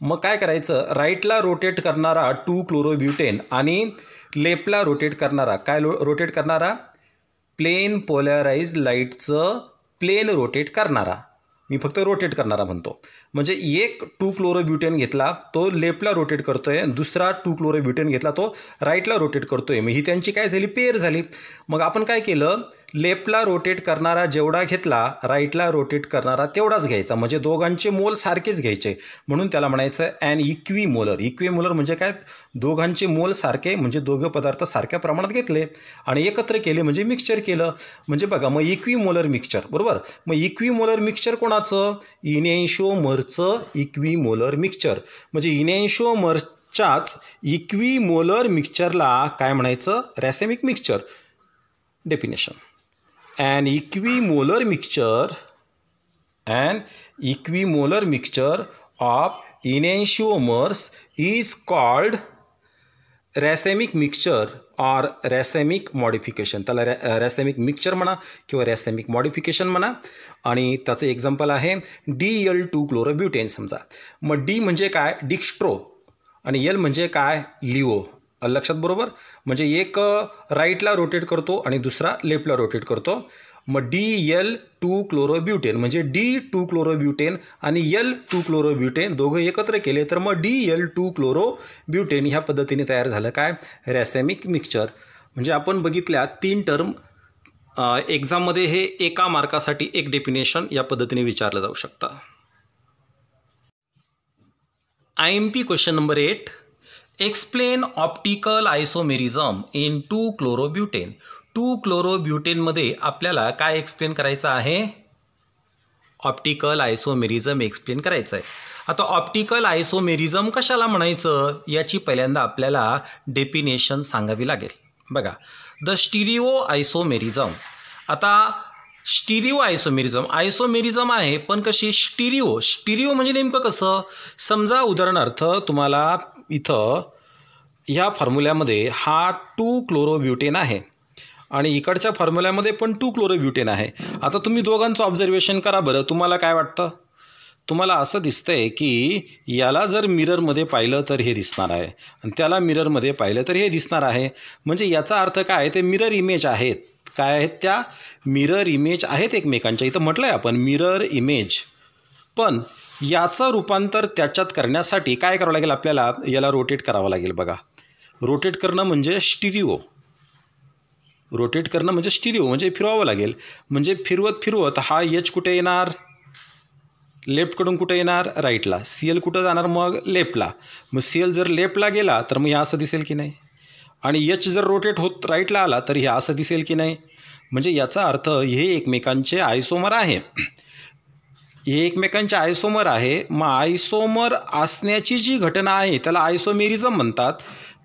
मग काय करायचं राईटला रोटेट करणारा टू क्लोरोब्युटेन आणि लेफ्टला रोटेट करणारा काय लो रोटेट करणारा प्लेन पोलराईज लाईटचं प्लेन रोटेट करणारा मी फक्त रोटेट करणारा म्हणतो म्हणजे एक टू क्लोरोब्युटेन घेतला तो लेफ्टला रोटेट करतोय दुसरा टू क्लोरोब्युटेन घेतला तो राईटला रोटेट करतोय मग ही त्यांची काय झाली पेअर झाली मग आपण काय केलं लेफ्टला रोटेट करणारा जेवढा घेतला राईटला रोटेट करणारा तेवढाच घ्यायचा म्हणजे दोघांचे मोल सारखेच घ्यायचे म्हणून त्याला म्हणायचं and equimolar equimolar म्हणजे काय दोघांचे मोल सारखे म्हणजे दोघं पदार्थ सारख्या प्रमाणात घेतले आणि एकत्र केले म्हणजे मिक्सचर केलं म्हणजे बघा मग इक्वी मोलर मिक्सचर बरोबर मग इक्वी मोलर मिक्सचर कोणाचं मरचं इक्वी मोलर मिक्सचर म्हणजे मरच्याच इक्वी मोलर मिक्सचरला काय म्हणायचं racemic mixture definition an equimolar mixture an equimolar mixture of enantiomers is called racemic mixture or racemic modification त्याला रॅ रॅसेमिक मिक्सचर म्हणा किंवा रॅसेमिक मॉडिफिकेशन म्हणा आणि त्याचं एक्झाम्पल आहे डी एल टू क्लोरोब्युटेन समजा मग डी म्हणजे काय डिक्स्ट्रो आणि एल म्हणजे काय लिओ लक्षात बरोबर म्हणजे एक राईटला रोटेट करतो आणि दुसरा लेफ्टला रोटेट करतो मग डी एल टू क्लोरोब्युटेन म्हणजे डी टू क्लोरोब्युटेन आणि एल टू क्लोरोब्युटेन दोघं एकत्र केले तर मग डी एल टू क्लोरोब्युटेन ह्या पद्धतीने तयार झालं काय रॅसेमिक मिक्सचर म्हणजे आपण बघितल्या तीन टर्म एक्झाममध्ये हे एका मार्कासाठी एक डेफिनेशन या पद्धतीने विचारलं जाऊ शकतं I M P question number eight explain optical isomerism in two chlorobutane two क्लोरोब्युटेनमध्ये आपल्याला काय एक्सप्लेन करायचं आहे ऑप्टिकल आयसोमेरिझम एक्सप्लेन करायचं आहे आता ऑप्टिकल आयसोमेरिझम कशाला म्हणायचं याची पहिल्यांदा आपल्याला डेफिनेशन सांगावी लागेल बघा द स्टिरिओ आयसोमेरिझम आता स्टिरिओ आयसोमेरिझम आयसोमेरिझम आहे पण कशी स्टिरिओ स्टिरिओ म्हणजे नेमकं कसं समजा उदाहरणार्थ तुम्हाला इथं ह्या फॉर्म्युल्यामध्ये हा टू क्लोरोब्युटेन आहे आणि इकडच्या फॉर्म्युल्यामध्ये पण टू क्लोरोब्युटेन आहे आता तुम्ही दोघांचं ऑब्झर्वेशन करा बरं तुम्हाला काय वाटतं तुम्हाला असं दिसतं आहे की याला जर मिररमध्ये पाहिलं तर हे दिसणार आहे आणि त्याला मिररमध्ये पाहिलं तर हे दिसणार आहे म्हणजे याचा अर्थ काय आहे ते मिरर इमेज आहेत काय आहेत त्या मिरर इमेज आहेत एकमेकांच्या इथं म्हटलं आहे आपण मिरर इमेज पण याचं रूपांतर त्याच्यात करण्यासाठी काय करावं लागेल आपल्याला याला रोटेट करावं लागेल बघा रोटेट करणं म्हणजे स्टिरिओ रोटेट करणं म्हणजे स्टिरिओ म्हणजे फिरवावं लागेल म्हणजे फिरवत फिरवत हा एच कुठे येणार लेफ्टकडून कुठे येणार राईटला सी एल कुठं जाणार मग लेफ्टला मग सी एल जर लेफ्टला गेला तर मग ह्या असं दिसेल की नाही आणि एच जर रोटेट होत राईटला आला तर ह्या असं दिसेल की नाही म्हणजे याचा अर्थ हे एकमेकांचे आयसोमर आहे हे एकमेकांचे आयसोमर आहे मग आयसोमर असण्याची जी घटना आहे त्याला आयसोमेरिझम म्हणतात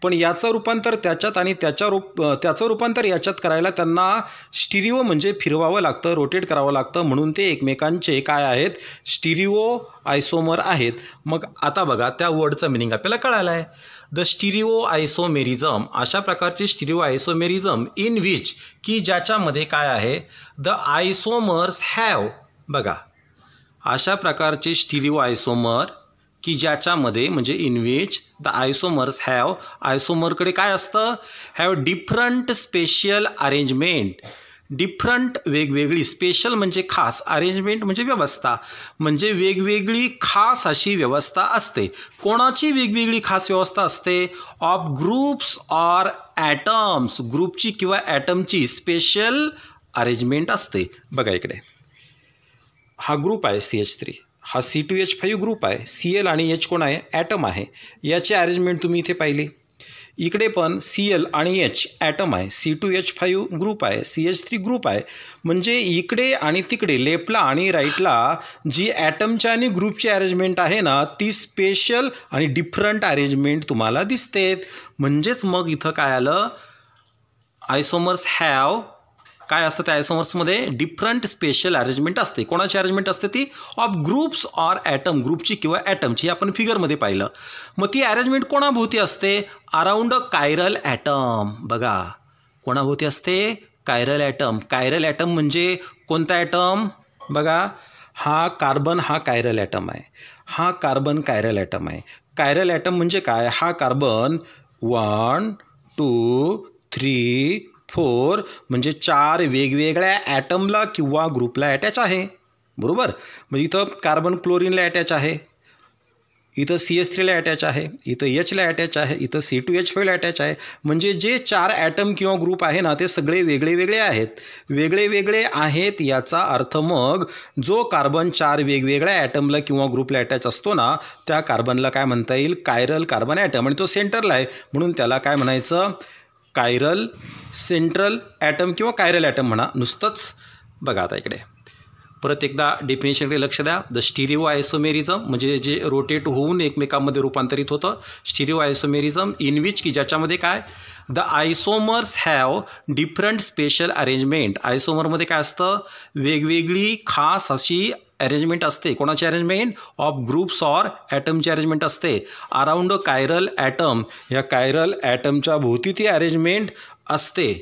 पण याचं रूपांतर त्याच्यात आणि त्याच्या रूप त्याचं रूपांतर याच्यात करायला त्यांना स्टिरिओ म्हणजे फिरवावं लागतं रोटेट करावं लागतं म्हणून ते एकमेकांचे काय आहेत स्टिरिओ आयसोमर आहेत मग आता बघा त्या वर्डचं मिनिंग आपल्याला कळालं आहे द स्टिरिओ आयसोमेरिझम अशा प्रकारचे स्टिरिओ आयसोमेरिझम इन विच की ज्याच्यामध्ये काय आहे द आयसोमर्स हॅव बघा अशा प्रकारचे स्टिरिओ आयसोमर की ज्याच्यामध्ये म्हणजे in which the isomers have आयसोमरकडे काय असतं have different spatial arrangement different वेगवेगळी स्पेशल म्हणजे खास अरेंजमेंट म्हणजे व्यवस्था म्हणजे वेगवेगळी खास अशी व्यवस्था असते कोणाची वेगवेगळी खास व्यवस्था असते ऑफ ग्रुप्स ऑर ॲटम्स ग्रुपची किंवा ॲटमची स्पेशल अरेंजमेंट असते बघा इकडे हा ग्रुप आहे सी एच थ्री हा C two H five group आहे सी एल आणि एच कोण आहे ॲटम आहे याचे अरेंजमेंट तुम्ही इथे पाहिली इकडे पण सी एल आणि एच ॲटम आहे C two H five group आहे सी एच थ्री ग्रुप आहे म्हणजे इकडे आणि तिकडे लेफ्टला आणि राईटला जी ॲटमच्या आणि ग्रुपची अरेंजमेंट आहे ना ती स्पेशल आणि डिफरंट अरेंजमेंट तुम्हाला दिसते म्हणजेच मग इथं काय आलं आयसोमर्स हॅव काय असतं त्या आयसोमर्समध्ये डिफरंट स्पेशल अरेंजमेंट असते कोणाची अरेंजमेंट असते ती ऑफ ग्रुप्स ऑर ॲटम ग्रुपची किंवा ॲटमची आपण फिगरमध्ये पाहिलं मग ती अरेंजमेंट कोणाभोवती असते अराउंड अ कायरल ॲटम बघा कोणाभोवती असते कायरल ॲटम कायरल ॲटम म्हणजे कोणता ॲटम बघा हा कार्बन हा कायरल ॲटम आहे हा कार्बन कायरल ॲटम आहे कायरल ॲटम म्हणजे काय हा carbon one two three four म्हणजे चार वेगवेगळ्या ॲटमला किंवा ग्रुपला अटॅच आहे बरोबर म्हणजे इथं कार्बन क्लोरीनला अटॅच आहे इथं सी एस थ्रीला अटॅच आहे इथं एचला अटॅच आहे इथं सी टू एच फायला अटॅच आहे म्हणजे जे चार ॲटम किंवा ग्रुप आहे ना ते सगळे वेगळे वेगळे आहेत वेगळे वेगळे आहेत याचा अर्थ मग जो कार्बन चार वेगवेगळ्या ॲटमला किंवा ग्रुपला अटॅच असतो ना त्या कार्बनला काय म्हणता येईल कायरल कार्बन ॲटम आणि तो सेंटरला आहे म्हणून त्याला काय म्हणायचं कायरल सेंट्रल ॲटम किंवा कायरल ॲटम म्हणा नुसतंच बघा आता इकडे परत एकदा डेफिनेशनकडे लक्ष द्या द स्टिरिओ आयसोमेरिझम म्हणजे जे रोटेट होऊन एकमेकांमध्ये रूपांतरित होतं स्टिरिओ आयसोमेरिझम इन विच की ज्याच्यामध्ये काय the isomers have different spatial arrangement आयसोमरमध्ये काय असतं वेगवेगळी खास अशी अरेंजमेंट असते कोणाची अरेंजमेंट ऑफ ग्रुप्स ऑर ॲटमची अरेंजमेंट असते अराउंड अ कायरल ॲटम या कायरल ॲटमच्या भोवती ती अरेंजमेंट असते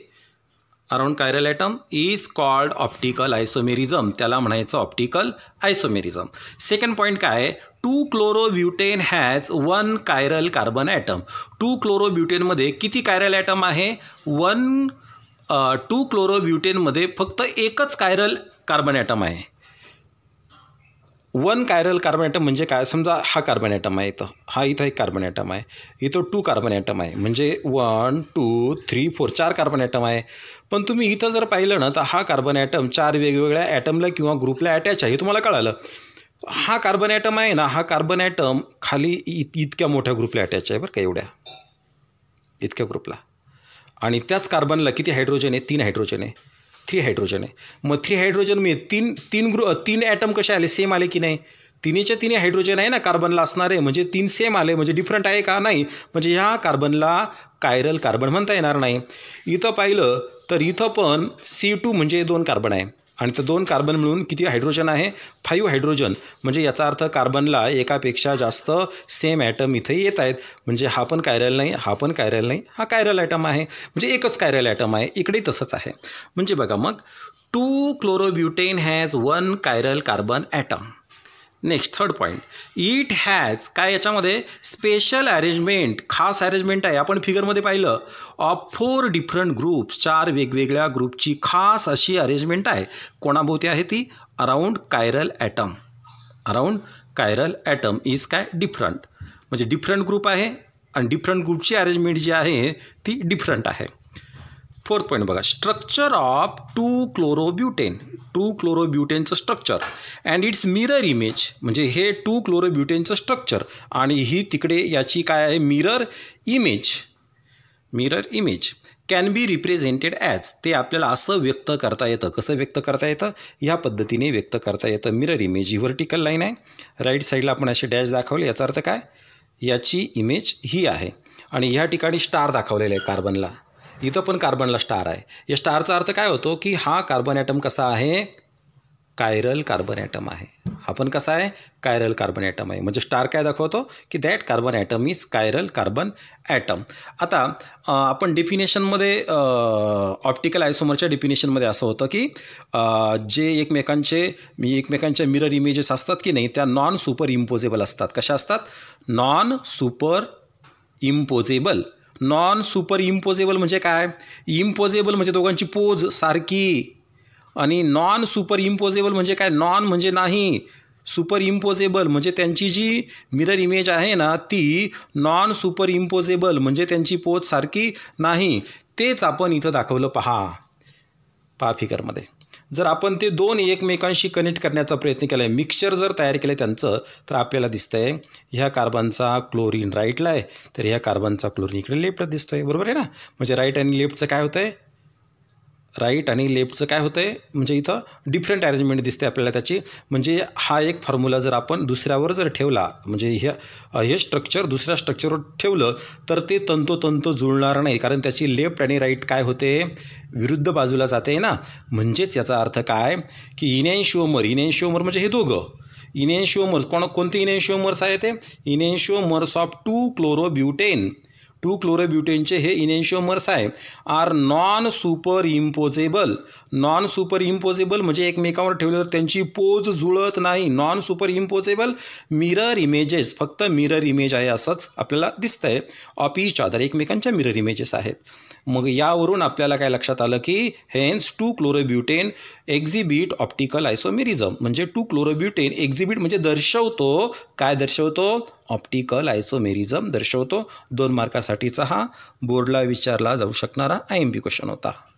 around chiral atom is called optical isomerism त्याला म्हणायचं ऑप्टिकल आयसोमेरिझम सेकंड पॉईंट काय two chlorobutane has one chiral carbon atom two क्लोरोब्युटेनमध्ये किती कायरल ॲटम आहे वन टू क्लोरोब्युटेनमध्ये फक्त एकच कायरल कार्बन ॲटम आहे वन कायरल कार्बन ॲटम म्हणजे काय समजा हा कार्बन ॲटम आहे इथं हा इथं एक कार्बन ॲटम आहे इथं टू कार्बन ॲटम आहे म्हणजे वन टू थ्री फोर चार कार्बन ॲटम आहे पण तुम्ही इथं जर पाहिलं ना तर हा कार्बन ॲटम चार वेगवेगळ्या ॲटमला किंवा ग्रुपला अटॅच आहे तुम्हाला कळालं हा कार्बन ॲटम आहे ना हा कार्बन ॲटम खाली इत इतक्या मोठ्या ग्रुपला अटॅच आहे बरं का एवढ्या इतक्या ग्रुपला आणि त्याच कार्बनला किती हायड्रोजन आहे तीन हायड्रोजन आहे थ्री हायड्रोजन आहे मग थ्री हायड्रोजन मी तीन तीन ग्रु तीन ॲटम कसे आले सेम आले की नाही तिन्हीच्या तिने हायड्रोजन आहे ना कार्बनला असणार आहे म्हणजे तीन सेम आले म्हणजे डिफरंट आहे का नाही म्हणजे ह्या कार्बनला कायरल कार्बन म्हणता येणार नाही इथं पाहिलं तर इथं पण सी टू म्हणजे दोन कार्बन आहे आणि तर दोन कार्बन मिळून किती हायड्रोजन आहे फाईव्ह हायड्रोजन म्हणजे याचा अर्थ कार्बनला एकापेक्षा जास्त सेम ॲटम इथे येत आहेत म्हणजे हा पण कायरल नाही हा पण कायरल नाही हा कायरल ॲटम आहे म्हणजे एकच कायरल ॲटम आहे इकडे तसंच आहे म्हणजे बघा मग two chlorobutane has one chiral carbon atom next third point it has काय याच्यामध्ये स्पेशल अरेंजमेंट खास अरेंजमेंट आहे आपण फिगरमध्ये पाहिलं ऑफ फोर डिफरंट ग्रुप्स चार वेगवेगळ्या ग्रुपची खास अशी अरेंजमेंट आहे कोणाभोवती आहे ती around chiral atom around chiral atom is काय डिफरंट म्हणजे डिफरंट ग्रुप आहे आणि डिफरंट ग्रुपची अरेंजमेंट जी आहे ती डिफरंट आहे फोर्थ पॉईंट बघा structure of two chlorobutane two क्लोरोब्युटेनचं structure and its mirror image म्हणजे हे टू क्लोरोब्युटेनचं स्ट्रक्चर आणि ही तिकडे याची काय आहे mirror image mirror image can be represented as ते आपल्याला असं व्यक्त करता येतं कसं व्यक्त करता येतं ह्या पद्धतीने व्यक्त करता येतं मिरर इमेज ही व्हर्टिकल लाईन आहे राईट साईडला आपण असे डॅश दाखवले याचा अर्थ काय याची इमेज ही आहे आणि ह्या ठिकाणी स्टार दाखवलेला आहे कार्बनला इथं पण कार्बनला स्टार आहे या स्टारचा अर्थ काय होतो की हा कार्बन ॲटम कसा आहे कायरल कार्बन ॲटम आहे हा पण कसा आहे कायरल कार्बन ॲटम आहे म्हणजे स्टार काय दाखवतो की that carbon atom is chiral carbon atom आता आपण डिफिनेशनमध्ये ऑप्टिकल आयसोमरच्या डिफिनेशनमध्ये असं होतं की जे एकमेकांचे मी एकमेकांच्या मिरर इमेजेस असतात की नाही त्या नॉन सुपर इम्पोजेबल असतात कशा असतात non superimposable non superimposable म्हणजे काय इम्पोजेबल म्हणजे दोघांची पोज सारखी आणि नॉन सुपर इम्पोजेबल म्हणजे काय नॉन म्हणजे नाही सुपर इम्पोजेबल म्हणजे त्यांची जी मिरर इमेज आहे ना ती नॉन सुपर इम्पोजेबल म्हणजे त्यांची पोच सारखी नाही तेच आपण इथं दाखवलं पहा पहा फिकरमध्ये जर आपण ते दोन एकमेकांशी कनेक्ट करण्याचा प्रयत्न केला आहे मिक्सचर जर तयार केलं त्यांचं तर आपल्याला दिसतं आहे ह्या कार्बनचा क्लोरीन राईटला आहे तर ह्या कार्बनचा क्लोरीन इकडे लेफ्टला दिसतो आहे बरोबर आहे ना म्हणजे राईट आणि लेफ्टचं काय होतं आहे राईट आणि लेफ्टचं काय होतं आहे म्हणजे इथं डिफरंट अरेंजमेंट दिसते आपल्याला त्याची म्हणजे हा एक फॉर्म्युला जर आपण दुसऱ्यावर जर ठेवला म्हणजे हे हे स्ट्रक्चर दुसऱ्या स्ट्रक्चरवर ठेवलं तर ते तंतोतंत जुळणार नाही कारण त्याची लेफ्ट आणि राईट काय होते विरुद्ध बाजूला जाते ना म्हणजेच याचा अर्थ काय की इनॅन्शिओमर इनॅन्शिओमर म्हणजे हे दोघं इनॅन्शिओमर्स कोण कोणते इनॅन्शिओमर्स आहे ते enantiomers of two chlorobutane two क्लोरोब्युटेनचे हे इनेन्शोमर्स आहे are non superimposable non superimposable म्हणजे ठेवले तर त्यांची पोज जुळत नाही non superimposable mirror images फक्त मिरर इमेज आहे असंच आपल्याला दिसतंय ऑपी चादर एकमेकांच्या मिरर इमेजेस आहेत मग यावरून आपल्याला काय लक्षात आलं की hence two chlorobutane exhibit optical isomerism म्हणजे टू क्लोरोब्युटेन एक्झिबिट म्हणजे दर्शवतो काय दर्शवतो ऑप्टिकल आयसोमेरिझम दर्शवतो दोन मार्कासाठीचा हा बोर्डला विचारला जाऊ शकणारा आय एम बी क्वेश्चन होता